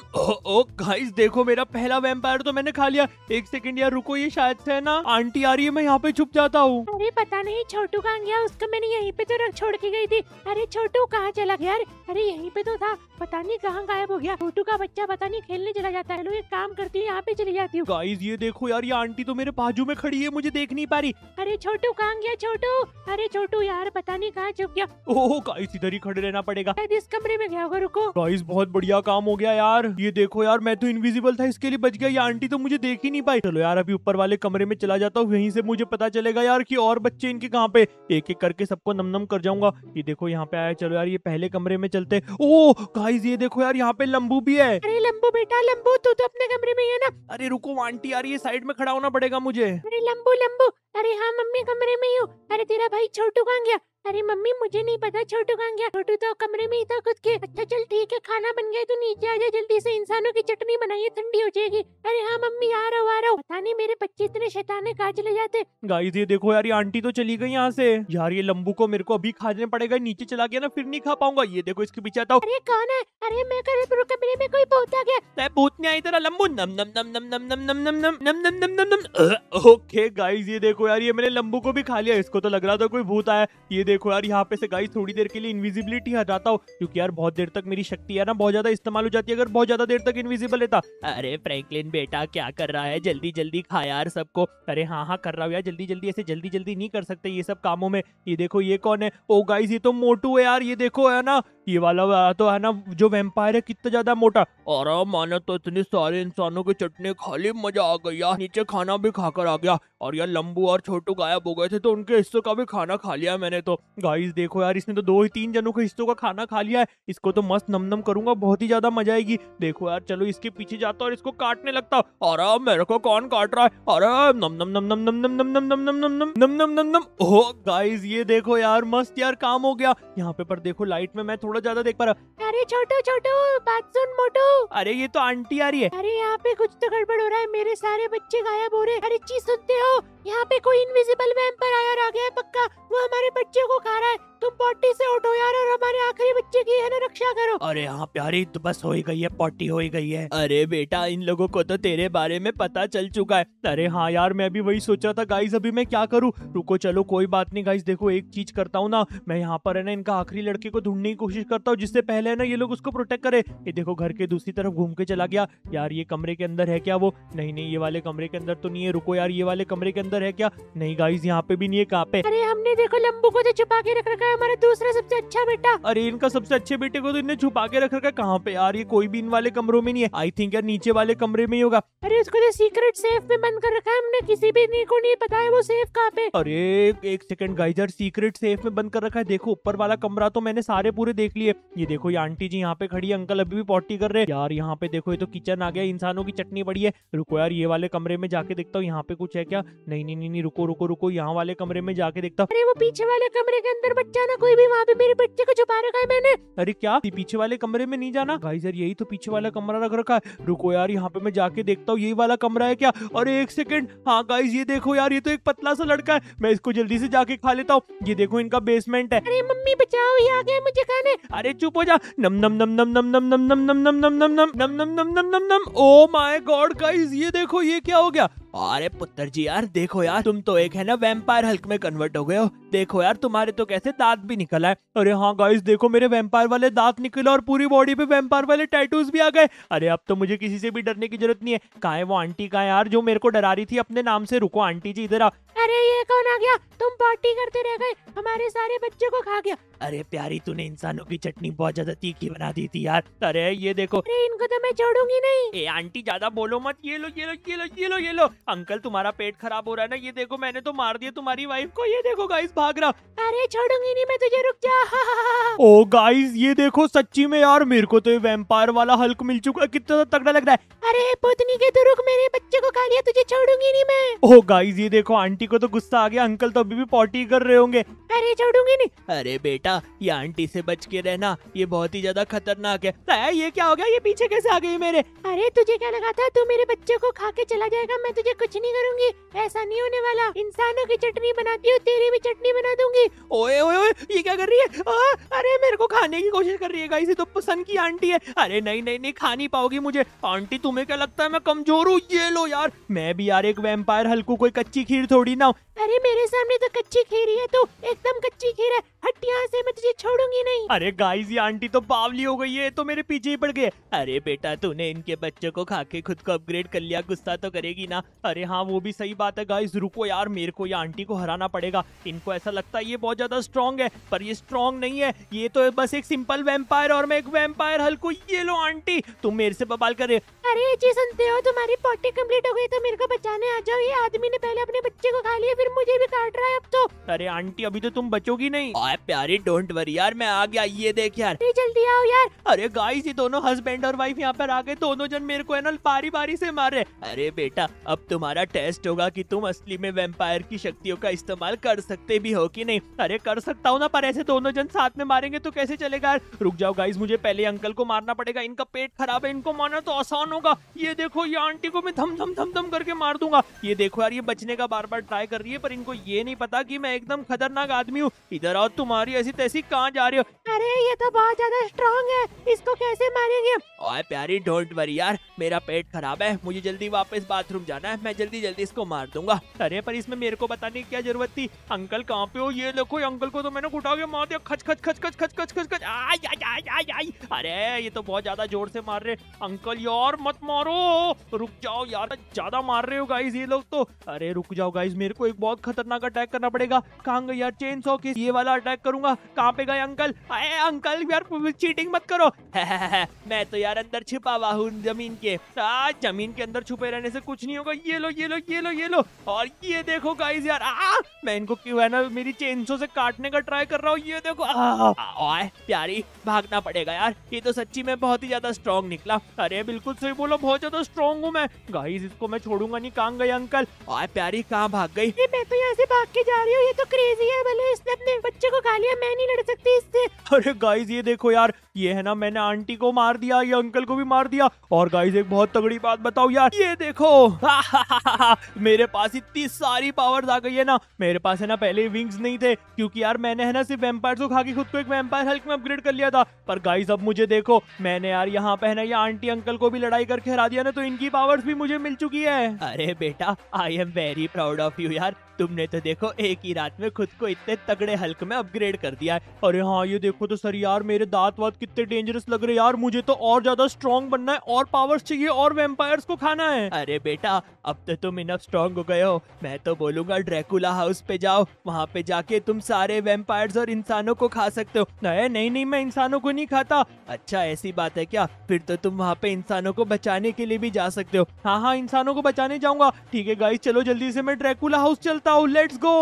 ओ, गाइस देखो मेरा पहला वेम्पायर तो मैंने खा लिया एक सेकंड यार रुको ये शायद से ना आंटी आ रही है मैं यहाँ पे छुप जाता हूँ अरे पता नहीं छोटू कहाँ गया उसको मैंने यहीं पे तो रख छोड़ के गई थी अरे छोटू कहाँ चला गया अरे यहीं पे तो था पता नहीं कहाँ गायब हो गया छोटू का बच्चा पता नहीं खेलने चला जाता है लोग एक काम करती हूँ यहाँ पे चली जाती हूँ गाइस ये देखो यार ये आंटी तो मेरे बाजू में खड़ी है मुझे देख नहीं पा रही अरे छोटू कहाँ गया छोटू अरे छोटू यार पता नहीं कहाँ चुप गया ओह गाइस इधर ही खड़े रहना पड़ेगा इस कमरे में गया होगा रुको गाइस बहुत बढ़िया काम हो गया यार ये देखो यार मैं तो इनविजिबल था इसके लिए बच गया ये आंटी तो मुझे देख ही नहीं पाई चलो यार अभी ऊपर वाले कमरे में चला जाता हूँ यहीं से मुझे पता चलेगा यार की और बच्चे इनके कहाँ पे एक एक करके सबको नम नम कर जाऊंगा ये देखो यहाँ पे आया चलो यार ये पहले कमरे में चलते ओ गाइस ये देखो यार यहाँ पे लंबू भी है अरे लंबू बेटा लंबू तू तो अपने कमरे में है ना अरे रुको आंटी यार ये साइड में खड़ा होना पड़ेगा मुझे अरे लंबू लंबू अरे हाँ मम्मी कमरे में ही हूँ अरे तेरा भाई छोटू कहाँ गया अरे मम्मी मुझे नहीं पता छोटू कहाँ गया छोटू तो कमरे में ही था खुद के अच्छा चल ठीक है खाना बन गया तो नीचे आ जा जल्दी से इंसानों की चटनी बनाइए ठंडी हो जाएगी अरे हाँ मम्मी आ रहा हूँ आ रहा हूँ पता नहीं मेरे बच्चे इतने शैताने कहा चले जाते गाइस ये देखो यार ये आंटी तो चली गई यहाँ से यार ये लम्बू को मेरे को अभी खाने पड़ेगा नीचे चला गया ना फिर नहीं खा पाऊंगा ये देखो इसके पीछे आता अरे कौन है अरे मैं कमरे में कोई भूत आ गया मैं भूत नहीं आई तेरा लम्बू नम नम नम नम नम नम नम नम नम नम नम नम नम ओके गाइस ये देखो यार ये मेरे लम्बू को भी खा लिया इसको तो लग रहा था कोई भूत आया ये देखो देखो यार यहाँ पे से गाइस थोड़ी देर के लिए इनविजिबिलिटी हटाता हूँ क्योंकि यार बहुत देर तक मेरी शक्ति है ना बहुत ज्यादा इस्तेमाल हो जाती है अगर बहुत ज्यादा देर तक इनविजिबल रहता अरे फ्रैंकलिन बेटा क्या कर रहा है जल्दी जल्दी खा यार सबको अरे हाँ हाँ कर रहा हूँ यार जल्दी जल्दी ऐसे जल्दी जल्दी नहीं कर सकते ये सब कामों में ये देखो ये कौन है ओ गाइज ये तो मोटू है यार ये देखो है ना ये वाला तो है ना जो वेम्पायर है कितना ज्यादा मोटा और माना तो इतने सारे इंसानों के चटने खाली मजा आ गई नीचे खाना भी खाकर आ गया और यार लंबू और छोटू गायब हो गए थे तो उनके हिस्सों का भी खाना खा लिया मैंने तो गाइस देखो यार इसने तो दो ही तीन जनों के हिस्सों का खाना खा लिया है इसको तो मस्त नम नम करूंगा बहुत ही ज्यादा मजा आएगी देखो यार चलो इसके पीछे जाता और इसको काटने लगता और मेरे को कौन काट रहा है अरे नम नम नम नम नम नम नम नम नम नम नम नम नम नम नम ओ गाइस ये देखो यार मस्त यार काम हो गया यहाँ पे पर देखो लाइट में मैं थोड़ा थोड़ा ज्यादा देख पा रहा अरे छोटो छोटो बात सुन मोटो अरे ये तो आंटी आ रही है अरे यहाँ पे कुछ तो गड़बड़ हो रहा है मेरे सारे बच्चे गायब हो रहे अरे चीज सुनते हो यहाँ पे कोई इनविजिबल वैम्पायर आया आ गया है पक्का वो हमारे बच्चे को खा रहा है तुम पॉटी से उठो यार और हमारे आखिरी बच्चे की है ना रक्षा करो अरे यहाँ प्यारी तो बस हो ही गई है पॉटी हो ही गई है अरे बेटा इन लोगों को तो तेरे बारे में पता चल चुका है अरे हाँ यार मैं भी वही सोच रहा था गाइस अभी मैं क्या करूँ रुको चलो कोई बात नहीं गाइस देखो एक चीज करता हूँ ना मैं यहाँ पर है ना इनका आखिरी लड़के को ढूंढने की कोशिश करता हूँ जिससे पहले है ना ये लोग उसको प्रोटेक्ट करे ये देखो घर के दूसरी तरफ घूम के चला गया यार ये कमरे के अंदर है क्या वो नहीं नहीं ये वाले कमरे के अंदर तो नहीं है रुको यार ये वाले कमरे के अंदर उधर है क्या नहीं गाइज यहाँ पे भी नहीं है कहाँ पे अरे हमने देखो लम्बू को तो छुपा के रख रखा है हमारा दूसरा सबसे अच्छा बेटा अरे इनका सबसे अच्छे बेटे को तो इन्हें छुपा के रख रखा है कहाँ पे यार ये कोई भी इन वाले कमरों में नहीं है आई थिंक यार नीचे वाले कमरे में ही होगा अरे उसको तो सीक्रेट सेफ में बंद कर रखा है हमने किसी भी नहीं को नहीं पता है वो सेफ कहाँ पे अरे एक सेकंड गाइस यार सीक्रेट सेफ में बंद कर रखा है देखो ऊपर वाला कमरा तो मैंने सारे पूरे देख लिए ये देखो ये आंटी जी यहाँ पे खड़ी है अंकल अभी भी पॉटी कर रहे हैं यार यहाँ पे देखो ये तो किचन आ गया इंसानों की चटनी पड़ी है रुको यार ये वाले कमरे में जाके देखता हूँ यहाँ पे कुछ है क्या नहीं नहीं नहीं नहीं रुको रुको रुको यहाँ वाले कमरे में जाके देखता अरे वो पीछे वाले कमरे के अंदर बच्चा ना कोई भी वहाँ पे मेरे बच्चे को छुपा रखा है मैंने अरे क्या पीछे वाले कमरे में नहीं जाना भाई सर यही तो पीछे वाला कमरा रख रखा है रुको यार यहाँ पे मैं जाके देखता हूँ यही वाला कमरा है क्या अरे एक सेकंड हाँ गाइज ये देखो यार ये तो एक पतला सा लड़का है मैं इसको जल्दी से जाके खा लेता हूँ ये देखो इनका बेसमेंट है अरे मम्मी बचाओ ये आ गया मुझे खाने अरे चुप हो जा नम नम नम नम नम नम नम नम नम नम नम नम नम नम नम नम नम नम नम ओ माय गॉड गाइस ये देखो ये क्या हो गया अरे पुत्र जी यार देखो यार तुम तो एक है ना वेम्पायर हल्क में कन्वर्ट हो गए हो देखो यार तुम्हारे तो कैसे दांत भी निकल आए अरे हाँ गाइस देखो मेरे वेम्पायर वाले दांत निकले और पूरी बॉडी पे वेम्पायर वाले टैटूज भी आ गए अरे अब तो मुझे किसी से भी डरने की जरूरत नहीं है कहा है वो आंटी का यार जो मेरे को डरा रही थी अपने नाम से रुको आंटी जी इधर आ अरे ये कौन आ गया तुम पार्टी करते रह गए हमारे सारे बच्चे को खा गया अरे प्यारी तूने इंसानों की चटनी बहुत ज्यादा तीखी बना दी थी यार अरे ये देखो अरे इनको तो मैं छोड़ूंगी नहीं ए आंटी ज्यादा बोलो मत ये लो ये लो ये लो ये लो ये लो अंकल तुम्हारा पेट खराब हो रहा है ना ये देखो मैंने तो मार दिया तुम्हारी वाइफ को ये देखो गाइस भाग रहा अरे छोड़ूंगी नहीं मैं तुझे रुक जा [LAUGHS] ओ गाइस ये देखो सच्ची में यार मेरे को तो ये वेम्पायर वाला हल्क मिल चुका है कितना तगड़ा लग रहा है अरे पुतनी के तो रुक मेरे बच्चे को खा लिया तुझे छोड़ूंगी नहीं मैं ओ गाइस ये देखो आंटी को तो गुस्सा आ गया अंकल तो अभी भी पॉटी कर रहे होंगे अरे छोड़ूंगी नहीं अरे बेटा बेटा ये आंटी से बच के रहना ये बहुत ही ज्यादा खतरनाक है लाया ये क्या हो गया ये पीछे कैसे आ गई मेरे अरे तुझे क्या लगा था तू मेरे बच्चे को खा के चला जाएगा मैं तुझे कुछ नहीं करूंगी ऐसा नहीं होने वाला इंसानों की चटनी बनाती हूँ तेरी भी चटनी बना दूंगी ओए ओए ओए ये क्या कर रही है आ, अरे मेरे को खाने की कोशिश कर रही है इसे तो पसंद की आंटी है अरे नहीं नहीं नहीं खा नहीं पाओगी मुझे आंटी तुम्हें क्या लगता है मैं कमजोर हूँ ये लो यार मैं भी यार एक वेम्पायर हल्कू कोई कच्ची खीर थोड़ी ना अरे मेरे सामने तो कच्ची खीर ही है तू एकदम कच्ची खीर है हट यहाँ से से मैं तुझे छोड़ूंगी नहीं अरे गाइस ये आंटी तो बावली हो गई है तो मेरे पीछे ही पड़ गए अरे बेटा तूने इनके बच्चों को खा के खुद को अपग्रेड कर लिया गुस्सा तो करेगी ना अरे हाँ वो भी सही बात है गाइस रुको यार मेरे को ये आंटी को हराना पड़ेगा इनको ऐसा लगता है ये बहुत ज्यादा स्ट्रॉन्ग है पर ये स्ट्रॉन्ग नहीं है ये तो बस एक सिंपल वेम्पायर और मैं एक वेम्पायर हल्को ये लो आंटी तुम मेरे से बबाल करे अरे जी सुनते हो तुम्हारी पोटी कम्प्लीट हो गई तो मेरे को बचाने आ जाओ ये आदमी ने पहले अपने बच्चे को खा लिया फिर मुझे भी काट रहा है अब तो अरे आंटी अभी तो तुम बचोगी नहीं प्यारी प्यारे डोंट वरी यार मैं आ गया ये देख यार जल्दी आओ यार अरे गाइस ये दोनों हस्बैंड और वाइफ यहाँ पर आ गए दोनों जन मेरे को है ना पारी बारी से मार रहे अरे बेटा अब तुम्हारा टेस्ट होगा कि तुम असली में वेम्पायर की शक्तियों का इस्तेमाल कर सकते भी हो कि नहीं अरे कर सकता हूँ ना पर ऐसे दोनों जन साथ में मारेंगे तो कैसे चलेगा यार रुक जाओ गाइज मुझे पहले अंकल को मारना पड़ेगा इनका पेट खराब है इनको मारना तो आसान होगा ये देखो ये आंटी को मैं धम धम धम करके मार दूंगा ये देखो यार ये बचने का बार बार ट्राई कर रही है पर इनको ये नहीं पता की मैं एकदम खतरनाक आदमी हूँ इधर आओ तुम्हारी ऐसी तैसी कहाँ जा रहे हो अरे ये तो बहुत ज्यादा स्ट्रॉन्ग है इसको कैसे मारेंगे ओए प्यारी डोंट वरी यार मेरा पेट खराब है मुझे जल्दी वापस बाथरूम जाना है मैं जल्दी जल्दी इसको मार दूंगा अरे पर इसमें मेरे को बताने की क्या जरूरत थी अंकल कहाँ पे हो ये देखो अंकल को तो मैंने उठा के मार दिया खच खच खच खच खच खच खच खच आई अरे ये तो बहुत ज्यादा जोर से मार रहे अंकल यार मत मारो रुक जाओ यार ज्यादा मार रहे हो गाइस ये लोग तो अरे रुक जाओ गाइस मेरे को एक बहुत खतरनाक अटैक करना पड़ेगा कहाँ गई यार चेन सौ के ये वाला अटैक करूंगा कहाँ पे गए अंकल अरे अंकल यार चीटिंग मत करो [LAUGHS] मैं तो यार अंदर छिपा हुआ हूँ जमीन के आ, जमीन के अंदर छुपे रहने से कुछ नहीं होगा ये लो ये लो ये लो ये लो और ये देखो गाइस यार आ, मैं इनको क्यों है ना मेरी चेन्सो से काटने का ट्राई कर रहा हूँ ये देखो आ, प्यारी भागना पड़ेगा यार ये तो सच्ची में बहुत ही ज्यादा स्ट्रॉन्ग निकला अरे बिल्कुल सही बोलो बहुत ज्यादा स्ट्रॉन्ग हूँ मैं गाइस इसको मैं छोड़ूंगा नहीं कहाँ गई अंकल आए प्यारी कहाँ भाग गई मैं तो यहाँ से भाग के जा रही हूँ ये तो क्रेजी है भले इसने अपने बच्चे को खा लिया मैं नहीं लड़ सकती इससे अरे गाइज ये देखो यार ये है ना मैंने आंटी को मार दिया ये अंकल को भी मार दिया और गाइज एक बहुत तगड़ी बात बताओ यार ये देखो [LAUGHS] मेरे पास इतनी सारी पावर आ गई है ना मेरे पास है ना पहले विंग्स नहीं थे क्योंकि यार मैंने है ना सिर्फ वेम्पायर को खा के खुद को एक वेम्पायर हल्क में अपग्रेड कर लिया था पर गाइज अब मुझे देखो मैंने यार यहाँ पे है ना ये आंटी अंकल को भी लड़ाई करके हरा दिया ना तो इनकी पावर्स भी मुझे मिल चुकी है अरे बेटा I am very proud of you यार तुमने तो देखो एक ही रात में खुद को इतने तगड़े हल्क में अपग्रेड कर दिया है अरे हाँ ये देखो तो सर यार मेरे दांत वात कितने डेंजरस लग रहे यार मुझे तो और ज्यादा स्ट्रॉन्ग बनना है और पावर्स चाहिए और वेम्पायर को खाना है अरे बेटा अब तो तुम इनफ स्ट्रॉन्ग हो गए हो मैं तो बोलूंगा ड्रैकुला हाउस पे जाओ वहाँ पे जाके तुम सारे वेम्पायर्स और इंसानों को खा सकते हो नहीं नहीं नहीं मैं इंसानों को नहीं खाता अच्छा ऐसी बात है क्या फिर तो तुम वहाँ पे इंसानों को बचाने के लिए भी जा सकते हो हाँ हाँ इंसानों को बचाने जाऊंगा ठीक है गाइस चलो जल्दी से मैं ड्रैकुला हाउस चलता हूँ लेट्स गो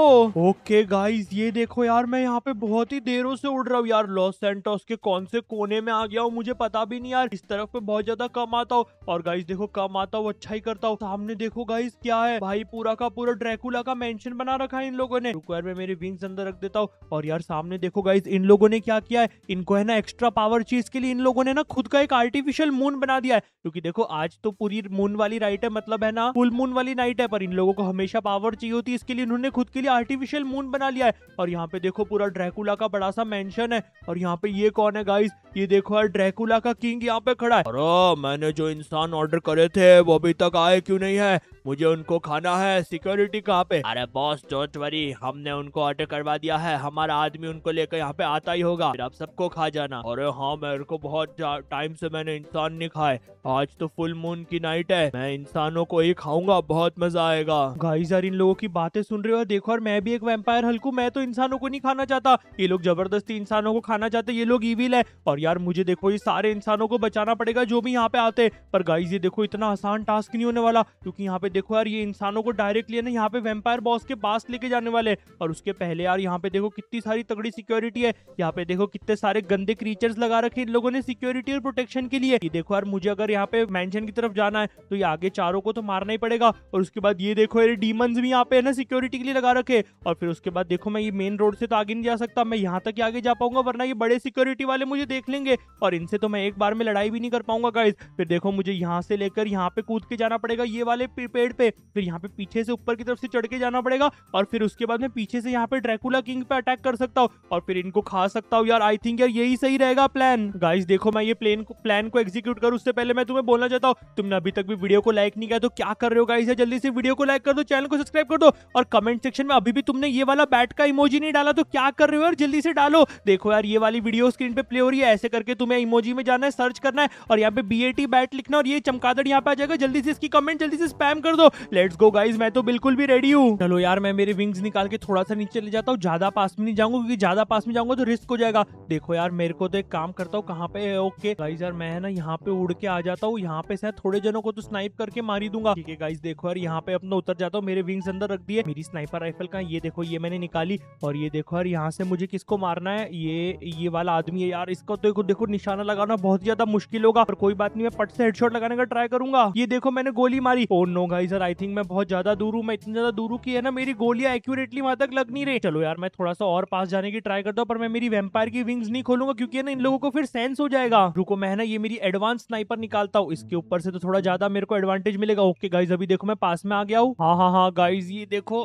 ओके गाइस ये देखो यार मैं यहाँ पे बहुत बहुत ही देरों से उड़ रहा हूँ यार लॉस सेंटोस के कौन से कोने में आ गया हूँ मुझे पता भी नहीं यार इस तरफ पे बहुत ज्यादा कम आता हूँ और गाइस देखो कम आता हूँ अच्छा ही करता हूँ सामने देखो गाइस क्या है भाई पूरा का पूरा ड्रैकुला का मेंशन बना रखा है इन लोगों ने रुको यार मैं मेरे विंग्स अंदर रख देता हूँ और यार सामने देखो गाइस इन लोगों ने क्या किया है इनको है ना एक्स्ट्रा पावर चीज के लिए इन लोगों ने ना खुद का एक आर्टिफिशियल मून बना दिया है क्योंकि देखो आज तो पूरी मून वाली राइट है मतलब है ना फुल मून वाली नाइट है पर इन लोगों को हमेशा पावर चाहिए होती है इसके लिए इन्होंने खुद के लिए आर्टिफिशियल मून बना लिया है और यहाँ पे देखो पूरा ड्रैकुला ड्रैकुला का बड़ा सा मेंशन है और यहाँ पे ये कौन है गाइस ये देखो यार ड्रैकुला का किंग यहाँ पे खड़ा है अरे मैंने जो इंसान ऑर्डर करे थे वो अभी तक आए क्यों नहीं है मुझे उनको खाना है सिक्योरिटी कहाँ पे अरे बॉस डोंट वरी हमने उनको ऑर्डर करवा दिया है हमारा आदमी उनको लेकर यहाँ पे आता ही होगा फिर आप सबको खा जाना अरे हाँ मेरे को बहुत टाइम से मैंने इंसान नहीं खाए आज तो फुल मून की नाइट है मैं इंसानों को ही खाऊंगा बहुत मजा आएगा गाइस यार इन लोगों की बातें सुन रहे हो देखो और मैं भी एक वेम्पायर हल्कू मैं तो इंसानों को नहीं खाना चाहता ये लोग जबरदस्ती इंसानों को खाना चाहते ये लोग ईविल है और यार मुझे देखो ये सारे इंसानों को बचाना पड़ेगा जो भी यहाँ पे आते पर गाइज ये देखो इतना आसान टास्क नहीं होने वाला क्योंकि यहाँ पे देखो यार ये इंसानों को डायरेक्टली ना यहाँ पे वेम्पायर बॉस के पास लेके जाने वाले और उसके पहले यार यहाँ पे देखो कितनी सारी तगड़ी सिक्योरिटी है यहाँ पे देखो कितने सारे गंदे क्रीचर्स लगा रखे इन लोगों ने सिक्योरिटी और प्रोटेक्शन के लिए देखो यार मुझे अगर यहाँ पे मैंशन की तरफ जाना है तो ये आगे चारों को तो मारना ही पड़ेगा और उसके बाद ये देखो यार डीमंस भी यहाँ पे है ना सिक्योरिटी के लिए लगा रखे और फिर उसके बाद देखो मैं ये मेन रोड से तो आगे नहीं जा सकता मैं यहाँ तक ही आगे जा पाऊंगा वरना ये बड़े सिक्योरिटी वाले मुझे देख लेंगे और इनसे तो मैं एक बार में लड़ाई भी नहीं कर पाऊंगा गाइज फिर देखो मुझे यहाँ से लेकर यहाँ पे कूद के जाना पड़ेगा ये वाले पेड़ पे फिर यहाँ पे पीछे से ऊपर की तरफ से चढ़ के जाना पड़ेगा और फिर उसके बाद में पीछे से यहाँ पे ड्रैकुला किंग पे अटैक कर सकता हूँ और फिर इनको खा सकता हूँ यार आई थिंक यार यही सही रहेगा प्लान गाइज देखो मैं ये प्लेन को प्लान को एग्जीक्यूट करूँ उससे पहले मैं तुम्हें बोलना चाहता हूँ तुमने अभी तक भी वीडियो को लाइक नहीं किया तो क्या कर रहे हो गाइज जल्दी से वीडियो को लाइक कर दो चैनल को सब्सक्राइब कर दो और कमेंट सेक्शन में अभी भी तुमने ये वाला बैट का इमोजी नहीं डाला तो क्या कर रहे हो यार जल्दी से डालो देखो यार ये वाली वीडियो स्क्रीन पे प्ले हो रही है ऐसे करके तुम्हें इमोजी में जाना है सर्च करना है और यहाँ पे बी ए टी बैट लिखना और ये चमकादड़ यहाँ पे आ जाएगा जल्दी से इसकी कमेंट जल्दी से स्पैम कर दो लेट्स गो गाइज मैं तो बिल्कुल भी रेडी हूँ चलो यार मैं मेरे विंग्स निकाल के थोड़ा सा नीचे ले जाता हूँ ज्यादा पास में नहीं जाऊंगा क्योंकि ज्यादा पास में जाऊंगा तो रिस्क हो जाएगा देखो यार मेरे को तो एक काम करता हूँ कहाँ पे ओके गाइज यार मैं ना यहाँ पे उड़ के आ जाता हूँ यहाँ पे शायद थोड़े जनों को तो स्नाइप करके मारी दूंगा ठीक है गाइज देखो यार यहाँ पे अपना उतर जाता हूँ मेरे विंग्स अंदर रख दिए मेरी स्नाइपर राइफल का ये देखो ये मैंने निकाली और ये देखो यार यहाँ से मुझे किसको मारना है ये ये वाला आदमी है यार इसका तो देखो निशाना लगाना बहुत ज्यादा मुश्किल होगा पर कोई बात नहीं मैं पट से हेडशॉट लगाने का ट्राई करूंगा ये देखो मैंने गोली मारी oh no guy sir I think मैं बहुत ज्यादा दूर हूँ मैं इतनी ज्यादा दूर हूँ की है ना मेरी गोलियां एक्यूरेटली वहां तक लग नहीं रही चलो यार मैं थोड़ा सा और पास जाने की ट्राई करता हूँ पर मैं मेरी वेम्पायर की विंग्स नहीं खोलूंगा क्योंकि ना इन लोगों को फिर सेंस हो जाएगा रुको मैं ना ये मेरी एडवांस स्नाइपर निकालता हूँ इसके ऊपर से तो थोड़ा ज्यादा मेरे को एडवांटेज मिलेगा ओके गाइज अभी देखो मैं पास में आ गया हूँ हाँ हाँ हाँ गाइज ये देखो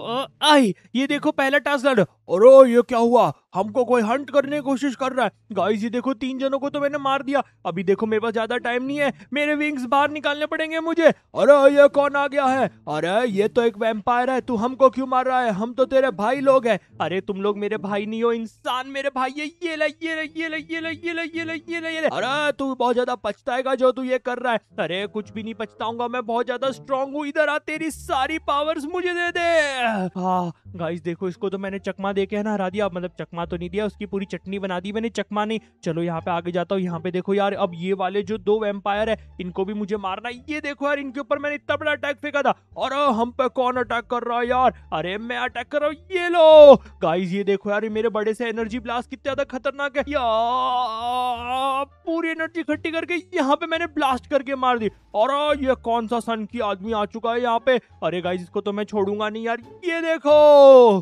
आई ये देखो पहला टास्क और ये क्या हुआ हमको कोई हंट करने की कोशिश कर रहा है गाइस ये देखो तीन जनों को तो मैंने मार दिया अभी देखो मेरे पास ज्यादा टाइम नहीं है मेरे विंग्स बाहर निकालने पड़ेंगे मुझे अरे ये कौन आ गया है अरे ये तो एक वेम्पायर है तू हमको क्यों मार रहा है हम तो तेरे भाई लोग है अरे तुम लोग मेरे भाई नहीं हो इंसान मेरे भाई है ये ले ये ले ये ले ये ले ये ये ये ये अरे तू बहुत ज्यादा पछताएगा जो तू ये कर रहा है अरे कुछ भी नहीं पछताऊंगा मैं बहुत ज्यादा स्ट्रांग हूँ इधर आ तेरी सारी पावर्स मुझे दे दे हाँ गाइस देखो इसको तो मैंने चकमा दे के है ना हरा दिया मतलब चकमा चकमा तो नहीं दिया उसकी पूरी चटनी बना दी मैंने चकमा नहीं चलो यहाँ पे आगे जाता हूँ यहाँ पे देखो यार अब ये वाले जो दो वेम्पायर है इनको भी मुझे मारना ये देखो यार इनके ऊपर मैंने इतना बड़ा अटैक फेंका था और हम पे कौन अटैक कर रहा है यार अरे मैं अटैक कर रहा हूँ ये लो गाइज ये देखो यार मेरे बड़े से एनर्जी ब्लास्ट कितने ज्यादा खतरनाक है यार पूरी एनर्जी इकट्ठी करके यहाँ पे मैंने ब्लास्ट करके मार दी और ये कौन सा सन की आदमी आ चुका है यहाँ पे अरे गाइज इसको तो मैं छोड़ूंगा नहीं यार ये देखो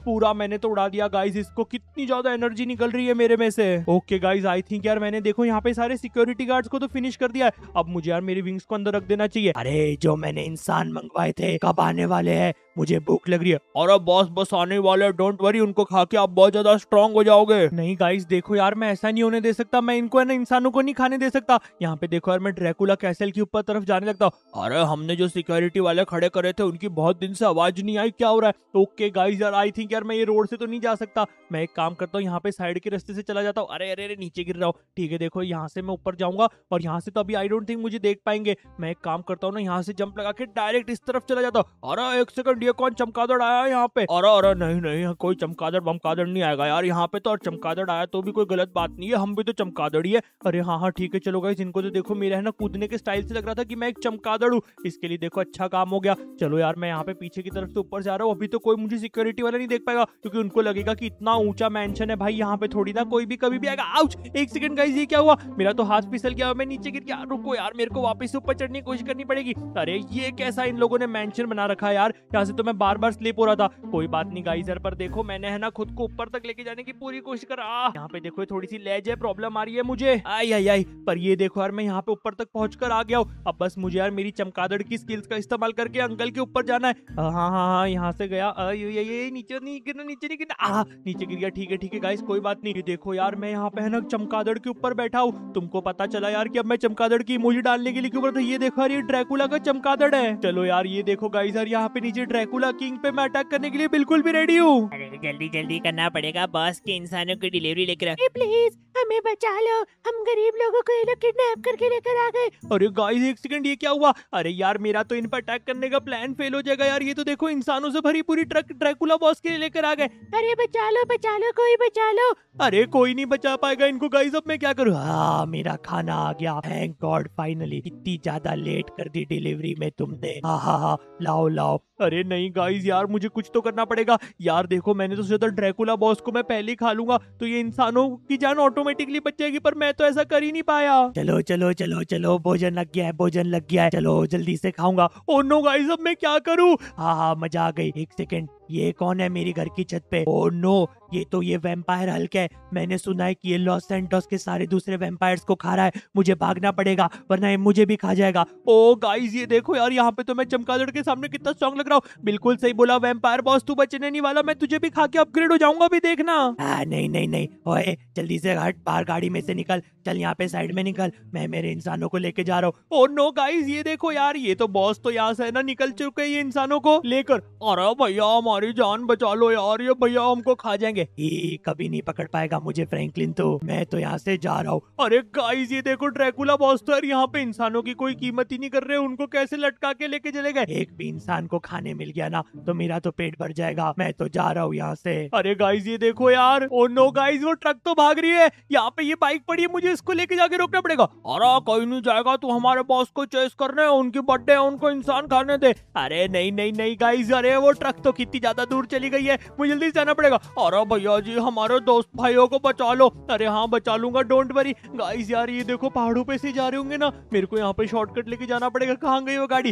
पूरा मैंने तो उड़ा दिया गाइज इसको कितनी ज्यादा ज्यादा एनर्जी निकल रही है मेरे में से ओके गाइज आई थिंक यार मैंने देखो यहाँ पे सारे सिक्योरिटी गार्ड्स को तो फिनिश कर दिया अब मुझे यार मेरे विंग्स को अंदर रख देना चाहिए अरे जो मैंने इंसान मंगवाए थे कब आने वाले है मुझे भूख लग रही है अब बॉस बस आने वाले हैं डोंट वरी उनको खा के आप बहुत ज्यादा स्ट्रांग हो जाओगे नहीं गाइस देखो यार मैं ऐसा नहीं होने दे सकता मैं इनको है ना इंसानों को नहीं खाने दे सकता यहाँ पे देखो यार मैं ड्रैकुला कैसल के ऊपर तरफ जाने लगता हूँ अरे हमने जो सिक्योरिटी वाले खड़े करे थे उनकी बहुत दिन से आवाज नहीं आई क्या हो रहा है ओके गाइज यार आई थिंक यार मैं ये रोड से तो नहीं जा सकता मैं एक काम करता हूँ यहाँ पे साइड के रस्ते से चला जाता हूँ अरे अरे अरे नीचे गिर रहा हूँ ठीक है देखो यहाँ से मैं ऊपर जाऊंगा और यहाँ से तो अभी आई डोंट थिंक मुझे देख पाएंगे मैं एक काम करता हूँ ना यहाँ से जंप लगा के डायरेक्ट इस तरफ चला जाता हूँ अरे एक सेकंड लिए कौन चमकादड़ आया है यहाँ पे और अरे नहीं नहीं कोई चमकादड़ बमकादड़ नहीं आएगा यार यहाँ पे तो और चमकादड़ आया तो भी कोई गलत बात नहीं है हम भी तो चमकादड़ ही है अरे हाँ हाँ ठीक है चलो गाइस इनको तो देखो मेरा है ना कूदने के स्टाइल से लग रहा था की मैं एक चमकादड़ हूँ इसके लिए देखो अच्छा काम हो गया चलो यार मैं यहाँ पे पीछे की तरफ से ऊपर जा रहा हूँ अभी तो कोई मुझे सिक्योरिटी वाला नहीं देख पाएगा क्योंकि उनको लगेगा की इतना ऊंचा मैंशन है भाई यहाँ पे थोड़ी ना कोई भी कभी भी आएगा आउच एक सेकंड गाइस ये क्या हुआ मेरा तो हाथ फिसल गया मैं नीचे गिर गया रुको यार मेरे को वापस ऊपर चढ़ने की कोशिश करनी पड़ेगी अरे ये कैसा इन लोगों ने मैंशन बना रखा है यार यहाँ से तो मैं बार बार स्लिप हो रहा था कोई बात नहीं गाई पर देखो मैंने है ना खुद को ऊपर तक लेके जाने की पूरी कोशिश करा यहाँ पे देखो थोड़ी सी लेज है प्रॉब्लम आ रही है मुझे आई आई आई पर ये देखो यार मैं यहाँ पे ऊपर तक पहुँच कर आ गया हूँ अब बस मुझे यार मेरी चमकादड़ की स्किल्स का इस्तेमाल करके अंकल के ऊपर जाना है हाँ हाँ हाँ यहाँ से गया ये नीचे तो नहीं गिरना नीचे नहीं गिरना आ नीचे गिर गया ठीक है ठीक है गाइस कोई बात नहीं देखो यार मैं यहाँ पे है ना चमकादड़ के ऊपर बैठा हूँ तुमको पता चला यार कि अब मैं चमकादड़ की इमोजी डालने के लिए क्यों ये देखो यार ये ड्रैकुला का चमकादड़ है चलो यार ये देखो गाइस यार यहाँ पे नीचे ड्रैक ड्रैकुला किंग पे मैं अटैक करने के लिए बिल्कुल भी रेडी हूँ अरे जल्दी जल्दी करना पड़ेगा बॉस के इंसानों की डिलीवरी लेकर प्लीज हमें बचा लो हम गरीब लोगों को ये लोग किडनैप करके लेकर आ गए अरे गाइस एक सेकंड ये क्या हुआ अरे यार मेरा तो इन पर अटैक करने का प्लान फेल हो जाएगा यार ये तो देखो इंसानों से भरी पूरी ट्रक ड्रैकुला बॉस के लिए लेकर आ गए अरे बचा लो बचा लो कोई बचा लो अरे कोई नहीं बचा पाएगा इनको गाइस अब मैं क्या करूँ हाँ मेरा खाना आ गया थैंक गॉड फाइनली इतनी ज्यादा लेट कर दी डिलीवरी में तुमने हाँ हाँ हाँ लाओ लाओ अरे नहीं गाइस यार मुझे कुछ तो करना पड़ेगा यार देखो मैंने तो सोचा था ड्रैकुला बॉस को मैं पहले ही खा लूंगा तो ये इंसानों की जान ऑटोमेटिकली बच जाएगी पर मैं तो ऐसा कर ही नहीं पाया चलो चलो चलो चलो भोजन लग गया है भोजन लग गया है चलो जल्दी से खाऊंगा ओ नो गाइस अब मैं क्या करूँ हाँ हाँ मजा आ गई एक सेकेंड ये कौन है मेरी घर की छत पे ओ oh नो ये तो ये वेम्पायर हल्क है मैंने सुना है कि ये लॉस सेंटोस के सारे दूसरे वेम्पायर को खा रहा है मुझे भागना पड़ेगा वरना ये मुझे भी खा जाएगा ओ oh गाइस ये देखो यार यहाँ पे तो मैं चमकादड़ के सामने कितना स्ट्रॉन्ग लग रहा हूँ बिल्कुल सही बोला वेम्पायर बॉस तू बचने नहीं वाला मैं तुझे भी खा के अपग्रेड हो जाऊंगा भी देखना आ, हाँ, नहीं नहीं नहीं ओए जल्दी से हट बाहर गाड़ी में से निकल चल यहाँ पे साइड में निकल मैं मेरे इंसानों को लेके जा रहा हूँ ओ नो गाइज ये देखो यार ये तो बॉस तो यहाँ से ना निकल चुके ये इंसानों को लेकर अरे भैया हमारी जान बचा लो यार ये भैया हमको खा जाएंगे ई, कभी नहीं पकड़ पाएगा मुझे फ्रैंकलिन तो मैं तो यहाँ से जा रहा हूँ अरे गाइस ये देखो ड्रैकुला बॉस तो यहाँ पे इंसानों की कोई कीमत ही नहीं कर रहे उनको कैसे लटका के लेके चले गए एक भी इंसान को खाने मिल गया ना तो मेरा तो पेट भर जाएगा मैं तो जा रहा हूँ यहाँ से अरे गाइज ये देखो यार ओ नो गाइज वो ट्रक तो भाग रही है यहाँ पे ये बाइक पड़ी है मुझे इसको लेके जाके रोकना पड़ेगा अरे कोई नहीं जाएगा तू हमारे बॉस को चेस करने उनकी बर्थडे उनको इंसान खाने दे अरे नहीं नहीं नहीं गाइज अरे वो ट्रक तो कितनी ज्यादा दूर चली गई है मुझे जल्दी जाना पड़ेगा अरे भैया जी हमारे दोस्त भाइयों को बचा लो अरे हाँ बचा लूंगा डोंट वरी गाइस यार ये देखो पहाड़ों पे से जा रहे होंगे ना मेरे को यहाँ पे शॉर्टकट लेके जाना पड़ेगा कहाँ गई वो गाड़ी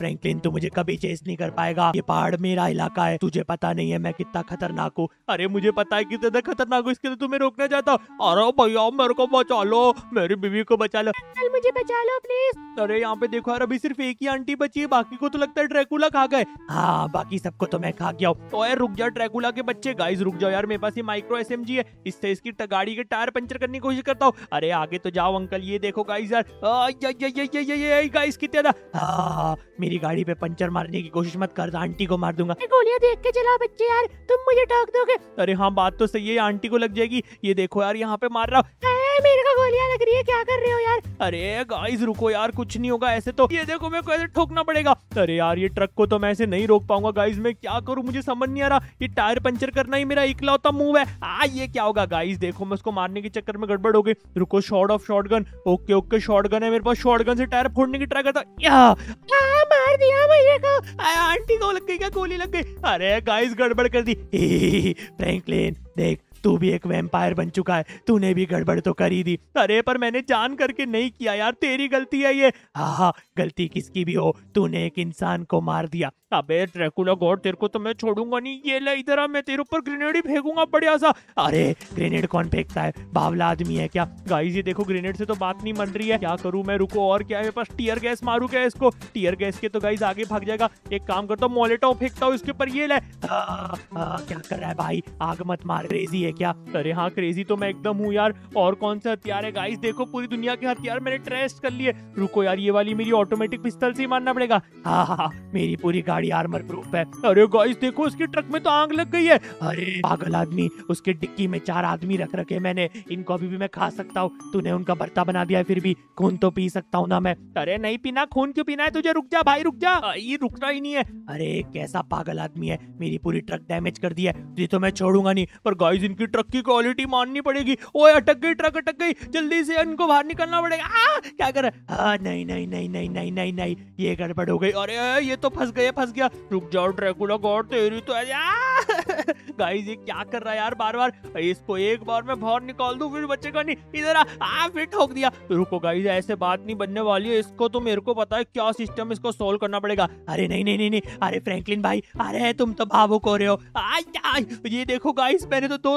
फ्रेंकलिन तू मुझे कभी चेस नहीं कर पाएगा ये पहाड़ मेरा इलाका है तुझे पता नहीं है मैं कितना खतरनाक हूँ अरे मुझे पता है कितना खतरनाक हूँ इसके लिए तुम्हें रोकना चाहता हूँ अरे भैया मेरे को बचा लो मेरी बीवी को बचा लो मुझे बचा लो प्लीज अरे यहाँ पे देखो यार अभी सिर्फ एक ही आंटी बची है बाकी को तो लगता है ड्रैकुला खा गए हाँ बाकी सबको तो मैं खा गया तो यार रुक जाओ ट्रैकुला के बच्चे गाइस रुक जाओ यार मेरे पास ये माइक्रो एस है इससे इसकी गाड़ी के टायर पंचर करने की कोशिश करता हूँ अरे आगे तो जाओ अंकल ये देखो गाइस यार गाइस कितना मेरी गाड़ी पे पंचर मारने की कोशिश मत कर आंटी को मार दूंगा गोलियां देख के चला बच्चे यार तुम मुझे ठोक दोगे अरे हाँ बात तो सही है आंटी को लग जाएगी ये देखो यार यहाँ पे मार रहा हूँ गोलियां लग रही है क्या कर रहे हो यार अरे गाइस रुको यार कुछ नहीं होगा ऐसे तो ये देखो मेरे को ऐसे ठोकना पड़ेगा अरे यार ये ट्रक को तो मैं ऐसे नहीं रोक पाऊंगा गाइस मैं क्या करूँ मुझे समझ नहीं आ रहा ये टायर पंचर करना ही मेरा इकलौता मूव है आ ये क्या होगा गाइस देखो मैं उसको मारने के चक्कर में गड़बड़ हो गई रुको short of shotgun okay okay shotgun है मेरे पास शॉर्ट गन से टायर फोड़ने की ट्राई करता मार दिया भैया को आंटी को लग गई क्या गोली लग गई अरे गाइस गड़बड़ कर दी फ्रैंकलिन [LAUGHS] देख तू भी एक वेम्पायर बन चुका है तूने भी गड़बड़ तो करी दी अरे पर मैंने जान करके नहीं किया यार तेरी गलती है ये हाँ हाँ गलती किसकी भी हो तूने एक इंसान को मार दिया अबे ड्रैकुला गॉड तेरे को तो मैं छोड़ूंगा नहीं ये ले इधर आ मैं तेरे ऊपर ग्रेनेड ही फेंकूंगा बढ़िया सा अरे ग्रेनेड कौन फेंकता है बावला आदमी है क्या गाइस ये देखो ग्रेनेड से तो बात नहीं बन रही है क्या करूं मैं रुको और क्या है पास टीयर गैस मारू क्या इसको टीयर गैस के तो गाइस आगे भाग जाएगा एक काम करता हूँ मोलेटो फेंकता हूँ इसके ऊपर ये ले आ, हाँ, आ, हाँ, क्या कर रहा है भाई आग मत मार रेजी है क्या अरे हाँ क्रेजी तो मैं एकदम हूँ यार और कौन सा हथियार है गाइस देखो पूरी दुनिया के हथियार मैंने ट्रेस्ट कर लिए रुको यार ये वाली मेरी ऑटोमेटिक पिस्तल से मारना पड़ेगा हाँ, हाँ हाँ मेरी पूरी गाड़ी आर्मर प्रूफ है अरे गाइस देखो उसके ट्रक में तो आग लग गई है अरे पागल आदमी उसके डिक्की में चार आदमी रख रखे मैंने इनको अभी भी मैं खा सकता हूँ तूने उनका भरता बना दिया फिर भी खून तो पी सकता हूँ ना मैं अरे नहीं पीना खून क्यों पीना है तुझे रुक जा भाई रुक जा ये रुकना ही नहीं है अरे कैसा पागल आदमी है मेरी पूरी ट्रक डैमेज कर दी है ये तो मैं छोड़ूंगा नहीं पर गाइस इनकी की ट्रक की क्वालिटी माननी पड़ेगी ओए अटक गई ट्रक अटक गई जल्दी से इनको बाहर निकलना पड़ेगा आ, क्या कर हाँ नहीं नहीं नहीं नहीं नहीं नहीं नहीं ये गड़बड़ हो गई अरे ये तो फंस गया फंस गया रुक जाओ ड्रैकुला गॉड तेरी तो गाइस [LAUGHS] ये क्या कर रहा है यार बार बार इसको एक बार मैं बाहर निकाल दूं फिर बच्चे का नहीं इधर आ, आ फिर ठोक दिया रुको गाइस ऐसे बात नहीं बनने वाली है इसको तो मेरे को पता है क्या सिस्टम इसको सोल्व करना पड़ेगा अरे नहीं नहीं नहीं नहीं अरे फ्रैंकलिन भाई अरे तुम तो भावुक हो रहे हो आ, ये देखो गाइस मैंने तो दो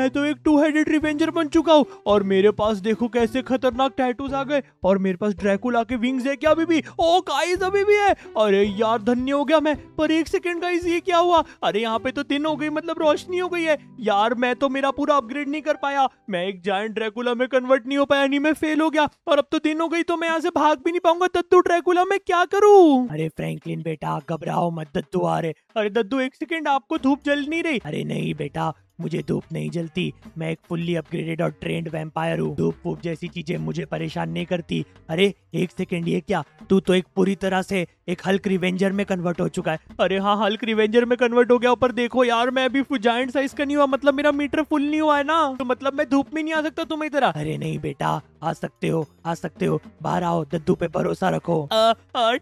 मैं तो एक टू हेडेड रिवेंजर बन चुका हूँ और मेरे पास देखो कैसे खतरनाक टैटूज आ गए और मेरे पास ड्रैकुला के विंग्स है क्या अभी भी ओ oh, काइज अभी भी है अरे यार धन्य हो गया मैं पर एक सेकंड गाइस ये क्या हुआ अरे यहाँ पे तो दिन हो गई मतलब रोशनी हो गई है यार मैं तो मेरा पूरा अपग्रेड नहीं कर पाया मैं एक जायंट ड्रैकुला में कन्वर्ट नहीं हो पाया नहीं मैं फेल हो गया और अब तो दिन हो गई तो मैं यहाँ से भाग भी नहीं पाऊंगा तत्तू ड्रैकुला में क्या करूँ अरे फ्रेंकलिन बेटा घबराओ मत दत्तू आ रहे अरे दद्दू एक सेकेंड आपको धूप जल नहीं रही अरे नहीं बेटा मुझे धूप नहीं जलती मैं एक फुल्ली अपग्रेडेड और ट्रेंड वेम्पायर हूँ धूप फूप जैसी चीजें मुझे परेशान नहीं करती अरे एक सेकेंड ये क्या तू तो एक पूरी तरह से एक हल्क रिवेंजर में कन्वर्ट हो चुका है अरे हाँ हल्क रिवेंजर में कन्वर्ट हो गया ऊपर देखो यार मैं अभी जॉइंट साइज का नहीं हुआ मतलब मेरा मीटर फुल नहीं हुआ है ना तो मतलब मैं धूप में नहीं आ सकता तुम्हें तरह अरे नहीं बेटा आ सकते हो आ सकते हो बाहर आओ दद्दू पे भरोसा रखो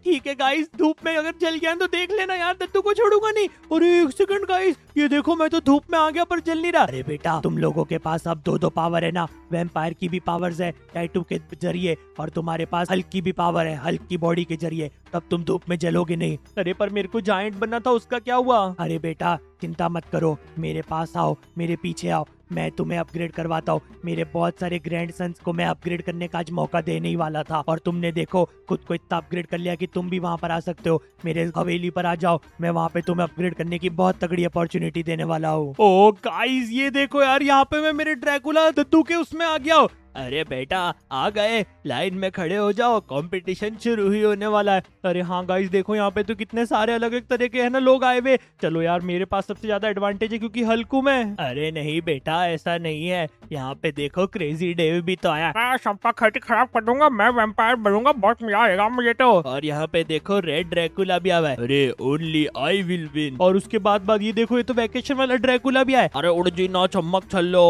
ठीक है गाइस धूप में अगर जल गया तो देख लेना यार दद्दू को छोड़ो जलूंगा नहीं अरे एक सेकंड गाइस ये देखो मैं तो धूप में आ गया पर जल नहीं रहा अरे बेटा तुम लोगों के पास अब दो दो पावर है ना वेम्पायर की भी पावर्स है टैटू के जरिए और तुम्हारे पास हल्की भी पावर है हल्की बॉडी के जरिए तब तुम धूप में जलोगे नहीं अरे पर मेरे को जायंट बनना था उसका क्या हुआ अरे बेटा चिंता मत करो मेरे पास आओ मेरे पीछे आओ मैं तुम्हें अपग्रेड करवाता हूँ मेरे बहुत सारे ग्रैंड सन्स को मैं अपग्रेड करने का आज मौका देने ही वाला था और तुमने देखो खुद को इतना अपग्रेड कर लिया कि तुम भी वहाँ पर आ सकते हो मेरे हवेली पर आ जाओ मैं वहाँ पे तुम्हें अपग्रेड करने की बहुत तगड़ी अपॉर्चुनिटी देने वाला हूँ ओ गाइस ये देखो यार यहाँ पे मैं मेरे ड्रैकुला दद्दू के उसमें आ गया अरे बेटा आ गए लाइन में खड़े हो जाओ कंपटीशन शुरू ही होने वाला है अरे हाँ गाइस देखो यहाँ पे तो कितने सारे अलग अलग तरह के है ना लोग आए हुए चलो यार मेरे पास सबसे ज्यादा एडवांटेज है क्योंकि हल्कू में अरे नहीं बेटा ऐसा नहीं है यहाँ पे देखो क्रेजी डेव भी तो आया सबका शंपा खराब कर दूंगा मैं वेम्पायर बनूंगा बहुत मजा आएगा मुझे तो और यहाँ पे देखो रेड ड्रैकुला भी आवा है अरे ओनली आई विल विन और उसके बाद बाद ये देखो ये तो वैकेशन वाला ड्रैकुला भी आया अरे उड़ जी ना चमक छो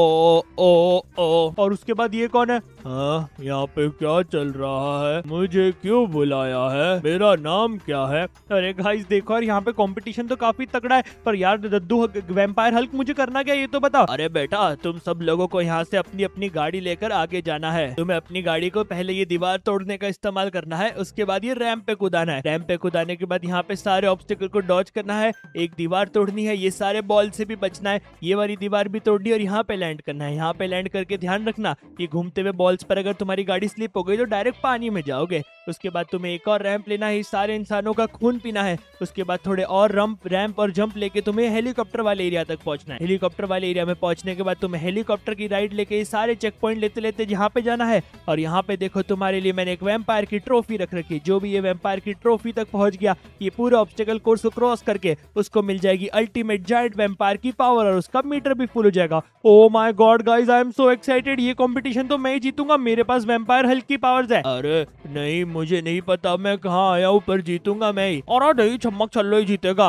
ओ ओ और उसके बाद ये con हाँ यहाँ पे क्या चल रहा है मुझे क्यों बुलाया है मेरा नाम क्या है अरे गाइस देखो यार यहाँ पे कंपटीशन तो काफी तगड़ा है पर यार दद्दू वेम्पायर हल्क मुझे करना क्या ये तो बता अरे बेटा तुम सब लोगों को यहाँ से अपनी अपनी गाड़ी लेकर आगे जाना है तुम्हें अपनी गाड़ी को पहले ये दीवार तोड़ने का इस्तेमाल करना है उसके बाद ये रैम पे कूदाना है रैम पे कुदाने के बाद यहाँ पे सारे ऑब्स्टिकल को डॉच करना है एक दीवार तोड़नी है ये सारे बॉल से भी बचना है ये वाली दीवार भी तोड़नी और यहाँ पे लैंड करना है यहाँ पे लैंड करके ध्यान रखना की घूमते हुए बॉल लेवल्स पर अगर तुम्हारी गाड़ी स्लिप हो गई तो डायरेक्ट पानी में जाओगे उसके बाद तुम्हें एक और रैंप लेना है सारे इंसानों का खून पीना है उसके बाद थोड़े और रंप रैंप और जंप लेके तुम्हें हेलीकॉप्टर वाले एरिया तक पहुंचना है हेलीकॉप्टर वाले एरिया में पहुंचने के बाद तुम्हें हेलीकॉप्टर की राइड लेके सारे चेक पॉइंट लेते लेते यहाँ पे जाना है और यहाँ पे देखो तुम्हारे लिए मैंने एक वेम्पायर की ट्रॉफी रख रखी जो भी ये वेम्पायर की ट्रॉफी तक पहुंच गया ये पूरा ऑब्स्टेकल कोर्स को क्रॉस करके उसको मिल जाएगी अल्टीमेट जॉइंट वेम्पायर की पावर और उसका मीटर भी फुल हो जाएगा oh my god guys I am so excited ये कॉम्पिटिशन तो मैं ही जीतूंगा मेरे पास वेम्पायर हल्की पावर पावर्स है अरे नहीं मुझे नहीं पता मैं कहाँ आया ऊपर जीतूंगा मैं ही और नहीं छमक छल्लो ही जीतेगा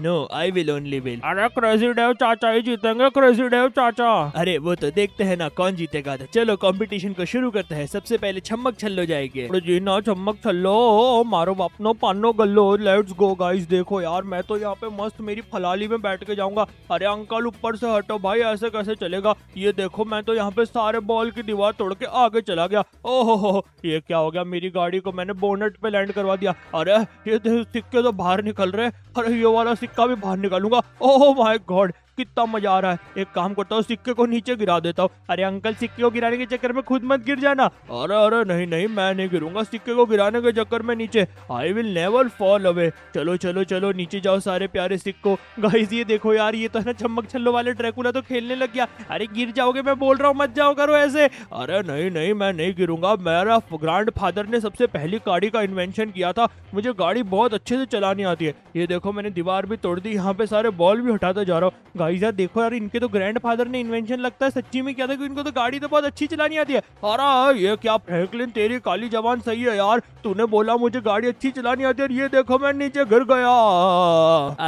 no I will only will अरे क्रेजी डेव चाचा ही जीतेंगे क्रेजी डेव चाचा अरे वो तो देखते है ना कौन जीतेगा था तो चलो कॉम्पिटिशन को शुरू करते हैं सबसे पहले छमक छल्लो जाएगी जी ना छमक छल्लो मारो अपनो पानो गल्लो लेट्स गो गाइस देखो यार मैं तो यहाँ पे मस्त मेरी फलाली में बैठ के जाऊंगा अरे अंकल ऊपर से हटो भाई ऐसे कैसे चलेगा ये देखो मैं तो यहाँ पे सारे बॉल की दीवार तोड़ छोड़ के आगे चला गया ओहो हो ये क्या हो गया मेरी गाड़ी को मैंने बोनट पे लैंड करवा दिया अरे ये सिक्के तो बाहर निकल रहे अरे ये वाला सिक्का भी बाहर निकालूंगा ओह माई गॉड कितना मजा आ रहा है एक काम करता हूँ सिक्के को नीचे गिरा देता हूँ अरे अंकल सिक्के को गिराने के चक्कर में खुद मत गिर जाना अरे अरे नहीं नहीं मैं नहीं गिरूंगा सिक्के को गिराने के चक्कर में नीचे I will never fall away चलो चलो चलो नीचे जाओ सारे प्यारे सिक्को गाइस ये देखो यार ये तो है ना चम्मक छल्लो वाले ट्रैकुला तो खेलने लग गया अरे गिर जाओगे मैं बोल रहा हूँ मत जाओ करो ऐसे अरे नहीं नहीं मैं नहीं गिरूंगा मेरा ग्रैंड फादर ने सबसे पहली गाड़ी का इन्वेंशन किया था मुझे गाड़ी बहुत अच्छे से चलानी आती है ये देखो मैंने दीवार भी तोड़ दी यहाँ पे सारे बॉल भी हटाते जा रहा हूँ भाई साहब देखो यार इनके तो ग्रैंडफादर ने इन्वेंशन लगता है सच्ची में क्या था कि इनको तो गाड़ी तो बहुत अच्छी चलानी आती है अरे ये क्या फ्रैंकलिन तेरी काली जवान सही है यार तूने बोला मुझे गाड़ी अच्छी चलानी आती है ये देखो मैं नीचे गिर गया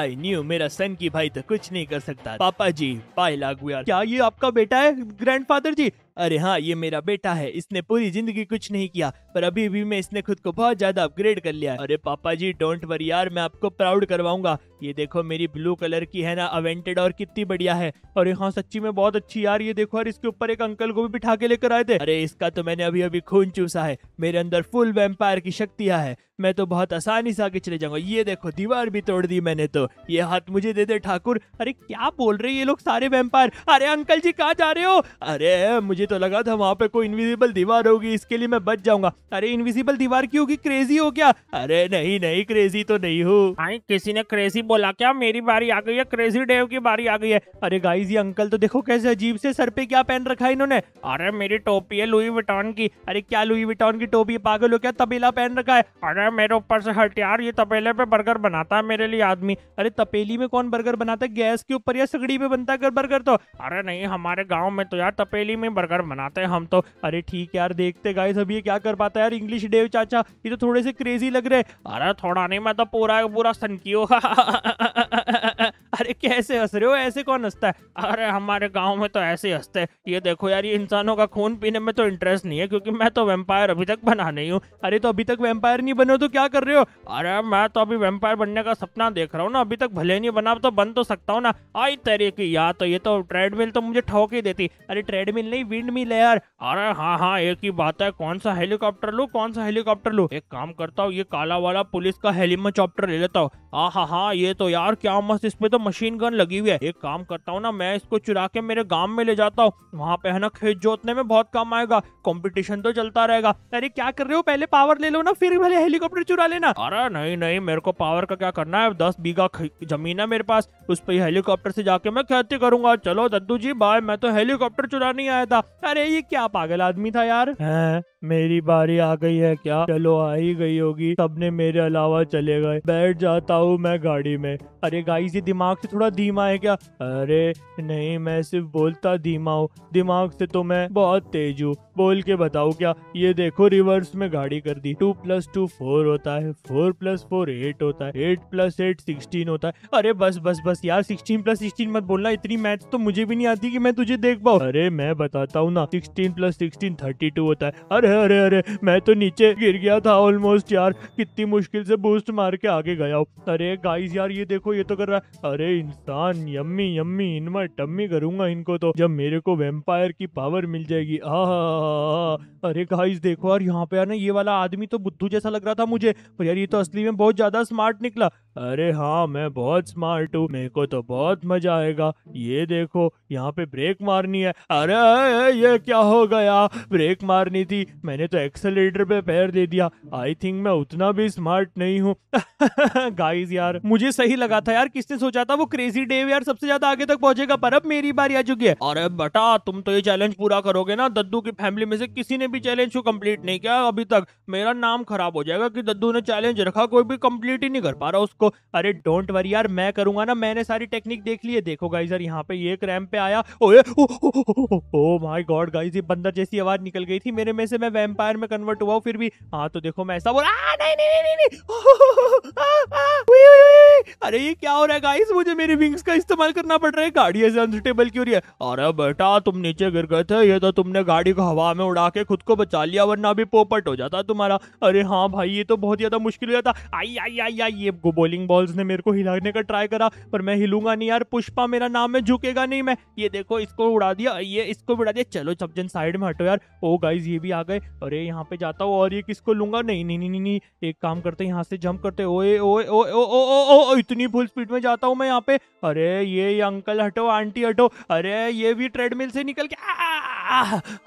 आई न्यू मेरा सन की भाई तो कुछ नहीं कर सकता पापा जी पाए लागू यार क्या ये आपका बेटा है फादर जी अरे हाँ ये मेरा बेटा है इसने पूरी जिंदगी कुछ नहीं किया पर अभी भी मैं इसने खुद को बहुत ज्यादा अपग्रेड कर लिया अरे पापा जी डोंट वरी यार मैं आपको प्राउड करवाऊंगा ये देखो मेरी ब्लू कलर की है ना अवेंटेड और कितनी बढ़िया है और हाँ सच्ची में बहुत अच्छी यार ये देखो यार इसके ऊपर एक अंकल को भी बिठा के लेकर आए थे अरे इसका तो मैंने अभी अभी खून चूसा है मेरे अंदर फुल वेम्पायर की शक्तियाँ है मैं तो बहुत आसानी से आगे चले जाऊंगा ये देखो दीवार भी तोड़ दी मैंने तो ये हाथ मुझे दे दे ठाकुर अरे क्या बोल रहे ये लोग सारे वेम्पायर अरे अंकल जी कहाँ जा रहे हो अरे मुझे तो लगा था वहां पे कोई इनविजिबल दीवार होगी इसके लिए मैं बच जाऊंगा अरे इनविजिबल दीवार की होगी क्रेजी हो क्या अरे नहीं नहीं क्रेजी तो नहीं हो किसी ने क्रेजी बोला क्या मेरी बारी आ गई है क्रेजी डेव की बारी आ गई है अरे गाइस ये अंकल तो देखो कैसे अजीब से सर पे क्या पहन रखा है इन्होंने अरे मेरी टोपी है लुई विटॉन की अरे क्या लुई विटॉन की टोपी पागल हो क्या तबेला पहन रखा है अरे मेरे ऊपर से हटियार यार ये तपेले पे बर्गर बनाता है मेरे लिए आदमी अरे तपेली में कौन बर्गर बनाता है गैस के ऊपर या सगड़ी पे बनता है बर्गर तो अरे नहीं हमारे गाँव में तो यार तपेली में बर्गर बनाते हैं हम तो अरे ठीक यार देखते गाइस अभी ये क्या कर पाता है यार इंग्लिश डेव चाचा ये तो थोड़े से क्रेजी लग रहे अरे थोड़ा नहीं मैं तो पूरा पूरा सनकी [LAUGHS] uh, uh, uh, uh, uh, uh. अरे कैसे हंस रहे हो ऐसे कौन हंसता है अरे हमारे गाँव में तो ऐसे हंसते हैं ये देखो यार ये इंसानों का खून पीने में तो इंटरेस्ट नहीं है क्योंकि मैं तो वेम्पायर अभी तक बना नहीं हूँ अरे तो अभी तक वेम्पायर नहीं बने हो तो क्या कर रहे हो अरे मैं तो अभी वेम्पायर बनने का सपना देख रहा हूँ ना अभी तक भले नहीं बना तो बन तो सकता हूँ ना आई तेरे की यार तो ये तो ट्रेडमिल तो मुझे ठोक ही देती अरे ट्रेडमिल नहीं विंड मिल है यार अरे हाँ हाँ एक ही बात है कौन सा हेलीकॉप्टर लू कौन सा हेलीकॉप्टर लू एक काम करता हूँ ये काला वाला पुलिस का हेलीमोचॉप्टर ले लेता हूँ हाँ हाँ ये तो यार क्या मस्त इसमें तो मशीन गन लगी हुई है एक काम करता हूँ ना मैं इसको चुरा के मेरे गाँव में ले जाता हूँ वहाँ पे है ना खेत जोतने में बहुत काम आएगा कॉम्पिटिशन तो चलता रहेगा अरे क्या कर रहे हो पहले पावर ले लो ना फिर भले हेलीकॉप्टर चुरा लेना अरे नहीं नहीं मेरे को पावर का क्या करना है दस बीघा जमीन है मेरे पास उस पर हेलीकॉप्टर से जाके मैं खेती करूंगा चलो दद्दू जी बाय मैं तो हेलीकॉप्टर चुरा नहीं आया था अरे ये क्या पागल आदमी था यार मेरी बारी आ गई है क्या चलो आ ही गई होगी सबने मेरे अलावा चले गए बैठ जाता हूँ मैं गाड़ी में अरे गाइस ये दिमाग से थोड़ा धीमा है क्या अरे नहीं मैं सिर्फ बोलता धीमा हूँ दिमाग से तो मैं बहुत तेज हूँ बोल के बताऊ क्या ये देखो रिवर्स में गाड़ी कर दी टू प्लस टू फोर होता है फोर प्लस फोर एट होता है एट प्लस एट सिक्सटीन होता है अरे बस बस बस यार सिक्सटीन प्लस सिक्सटीन मत बोलना इतनी मैथ तो मुझे भी नहीं आती कि मैं तुझे देख पाऊँ अरे मैं बताता हूँ ना sixteen plus sixteen thirty two होता है अरे अरे अरे अरे मैं तो नीचे गिर गया था ऑलमोस्ट यार कितनी मुश्किल से बूस्ट मार के आगे गया अरे गाइस यार ये देखो ये तो कर रहा है अरे इंसान यम्मी यम्मी इनमें टम्मी करूंगा इनको तो जब मेरे को वेम्पायर की पावर मिल जाएगी हा अरे गाइस देखो यार यहाँ पे यार ना ये वाला आदमी तो बुद्धू जैसा लग रहा था मुझे पर यार ये तो असली में बहुत ज्यादा स्मार्ट निकला अरे हाँ मैं बहुत स्मार्ट हूँ मेरे को तो बहुत मजा आएगा ये देखो यहाँ पे ब्रेक मारनी है अरे ये क्या हो गया ब्रेक मारनी थी मैंने तो एक्सेलेटर पे पैर दे दिया आई थिंक मैं उतना भी स्मार्ट नहीं हूँ गाइस [LAUGHS] यार मुझे सही लगा था यार किसने सोचा था वो क्रेजी डेव यार सबसे ज्यादा आगे तक पहुंचेगा पर अब मेरी बारी आ चुकी है अरे बटा तुम तो ये चैलेंज पूरा करोगे ना दद्दू की फैमिली में से किसी ने भी चैलेंज को कम्प्लीट नहीं किया अभी तक मेरा नाम खराब हो जाएगा की दद्दू ने चैलेंज रखा कोई भी कंप्लीट ही नहीं कर पा रहा उसको आपको अरे डोंट वरी यार मैं करूंगा ना मैंने सारी टेक्निक देख ली है देखो गाइज यार यहाँ पे ये क्रैम पे आया ओए ओ माय गॉड गाइज ये बंदर जैसी आवाज निकल गई थी मेरे में से मैं वेम्पायर में कन्वर्ट हुआ फिर भी हाँ तो देखो मैं ऐसा बोला नहीं नहीं नहीं अरे ये क्या हो रहा है गाइस मुझे मेरे विंग्स का इस्तेमाल करना पड़ रहा है गाड़ी ऐसे अनसुटेबल क्यों रही है अरे बेटा तुम नीचे गिर गए थे ये तो तुमने गाड़ी को हवा में उड़ा के खुद को बचा लिया वरना भी पोपट हो जाता तुम्हारा अरे हाँ भाई ये तो बहुत ज्यादा मुश्किल हो जाता आई आई आई आई ये बोले बॉलिंग बॉल्स ने मेरे को हिलाने का ट्राई करा पर मैं हिलूंगा नहीं यार पुष्पा मेरा नाम है झुकेगा नहीं मैं ये देखो इसको उड़ा दिया ये इसको उड़ा दिया चलो सब जन साइड में हटो यार ओ गाइज ये भी आ गए अरे यहाँ पे जाता हूँ और ये किसको लूंगा नहीं नहीं नहीं नहीं एक काम करते यहाँ से जंप करते ओए ओए ओ ओ ओ ओ इतनी फुल स्पीड में जाता हूँ मैं यहाँ पे अरे ये अंकल हटो आंटी हटो अरे ये भी ट्रेडमिल से निकल के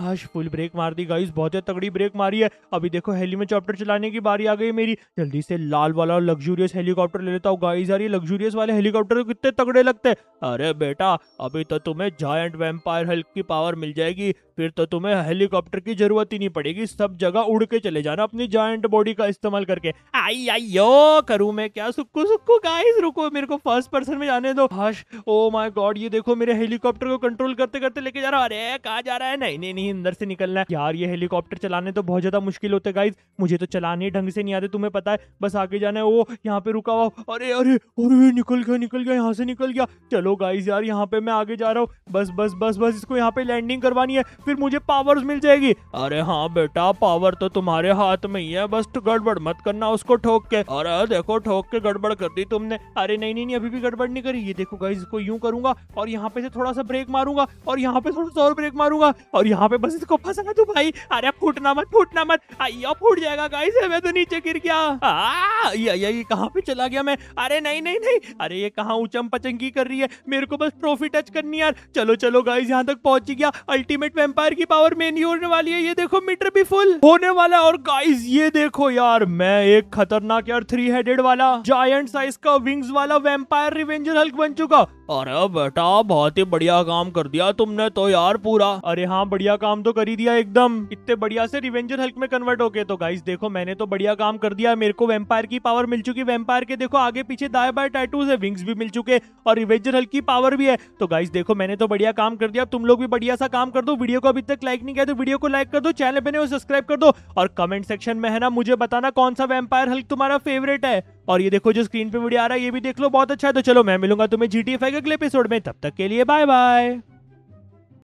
आज फुल ब्रेक मार दी गाइस बहुत ही तगड़ी ब्रेक मारी है अभी देखो हेली में चलाने की बारी आ गई मेरी जल्दी से लाल वाला लग्जूरियस हेलीकॉप्टर हेलीकॉप्टर ले लेता हूँ गाइस यार ये लग्जूरियस वाले हेलीकॉप्टर कितने तगड़े लगते हैं अरे बेटा अभी तो तुम्हें जायंट वेम्पायर हल्क की पावर मिल जाएगी फिर तो तुम्हें हेलीकॉप्टर की जरूरत ही नहीं पड़ेगी सब जगह उड़ के चले जाना अपनी जॉइंट बॉडी का इस्तेमाल करके आई आई यो करू मैं क्या सुक्कू सुक्कू गाइस रुको मेरे को फर्स्ट पर्सन में जाने दो हश ओ माय गॉड ये देखो मेरे हेलीकॉप्टर को कंट्रोल करते करते लेके जा रहा अरे कहा जा रहा है नहीं नहीं नहीं अंदर से निकलना है यार ये हेलीकॉप्टर चलाने तो बहुत ज्यादा मुश्किल होते गाइज मुझे तो चलाने ढंग से नहीं आते तुम्हें पता है बस आगे जाना है वो यहाँ पे रुका हुआ अरे अरे अरे निकल गया निकल गया यहाँ से निकल गया चलो गाइज यार यहाँ पे मैं आगे जा रहा हूँ बस बस बस बस इसको यहाँ पे लैंडिंग करवानी है फिर मुझे पावर्स मिल जाएगी अरे हाँ बेटा पावर तो तुम्हारे हाथ में ही है बस तो गड़बड़ मत करना उसको ठोक के अरे देखो ठोक के गड़बड़ कर दी तुमने अरे नहीं नहीं अभी भी गड़बड़ नहीं करी ये देखो गाइज इसको यूं करूंगा और यहाँ पे से थोड़ा सा ब्रेक मारूंगा और यहाँ पे थोड़ा सा और ब्रेक मारूंगा और यहाँ पे बस इसको फंसा तू भाई अरे फूटना मत फूटना मत आइया फूट जाएगा गाइज मैं तो नीचे गिर गया ये ये कहाँ पे चला गया मैं अरे नहीं नहीं नहीं अरे ये कहाँ ऊंचम पचंगी कर रही है मेरे को बस ट्रॉफी टच करनी यार चलो चलो गाइज यहाँ तक पहुंच गया अल्टीमेट वेम एम्पायर की पावर में नहीं होने वाली है ये देखो मीटर भी फुल होने वाला और गाइस ये देखो यार मैं एक खतरनाक यार थ्री हेडेड वाला जायंट साइज का विंग्स वाला वेम्पायर रिवेंजर हल्क बन चुका अरे बेटा बहुत ही बढ़िया काम कर दिया तुमने तो यार पूरा अरे हाँ बढ़िया काम तो कर ही दिया एकदम इतने बढ़िया से रिवेंजर हल्क में कन्वर्ट हो गए तो गाइस देखो मैंने तो बढ़िया काम कर दिया मेरे को वेम्पायर की पावर मिल चुकी वेम्पायर के देखो आगे पीछे दाए बाय टैटूज है विंग्स भी मिल चुके और रिवेंजर हल्क की पावर भी है तो गाइस देखो मैंने तो बढ़िया काम कर दिया तुम लोग भी बढ़िया सा काम कर दो वीडियो को अभी तक लाइक नहीं किया तो वीडियो को लाइक कर दो चैनल पे नहीं सब्सक्राइब कर दो और कमेंट सेक्शन में है ना मुझे बताना कौन सा वेम्पायर हल्क तुम्हारा फेवरेट है और ये देखो जो स्क्रीन पे वीडियो आ रहा है ये भी देख लो बहुत अच्छा है तो चलो मैं मिलूंगा तुम्हें जी टी अगले एपिसोड में तब तक के लिए बाय बाय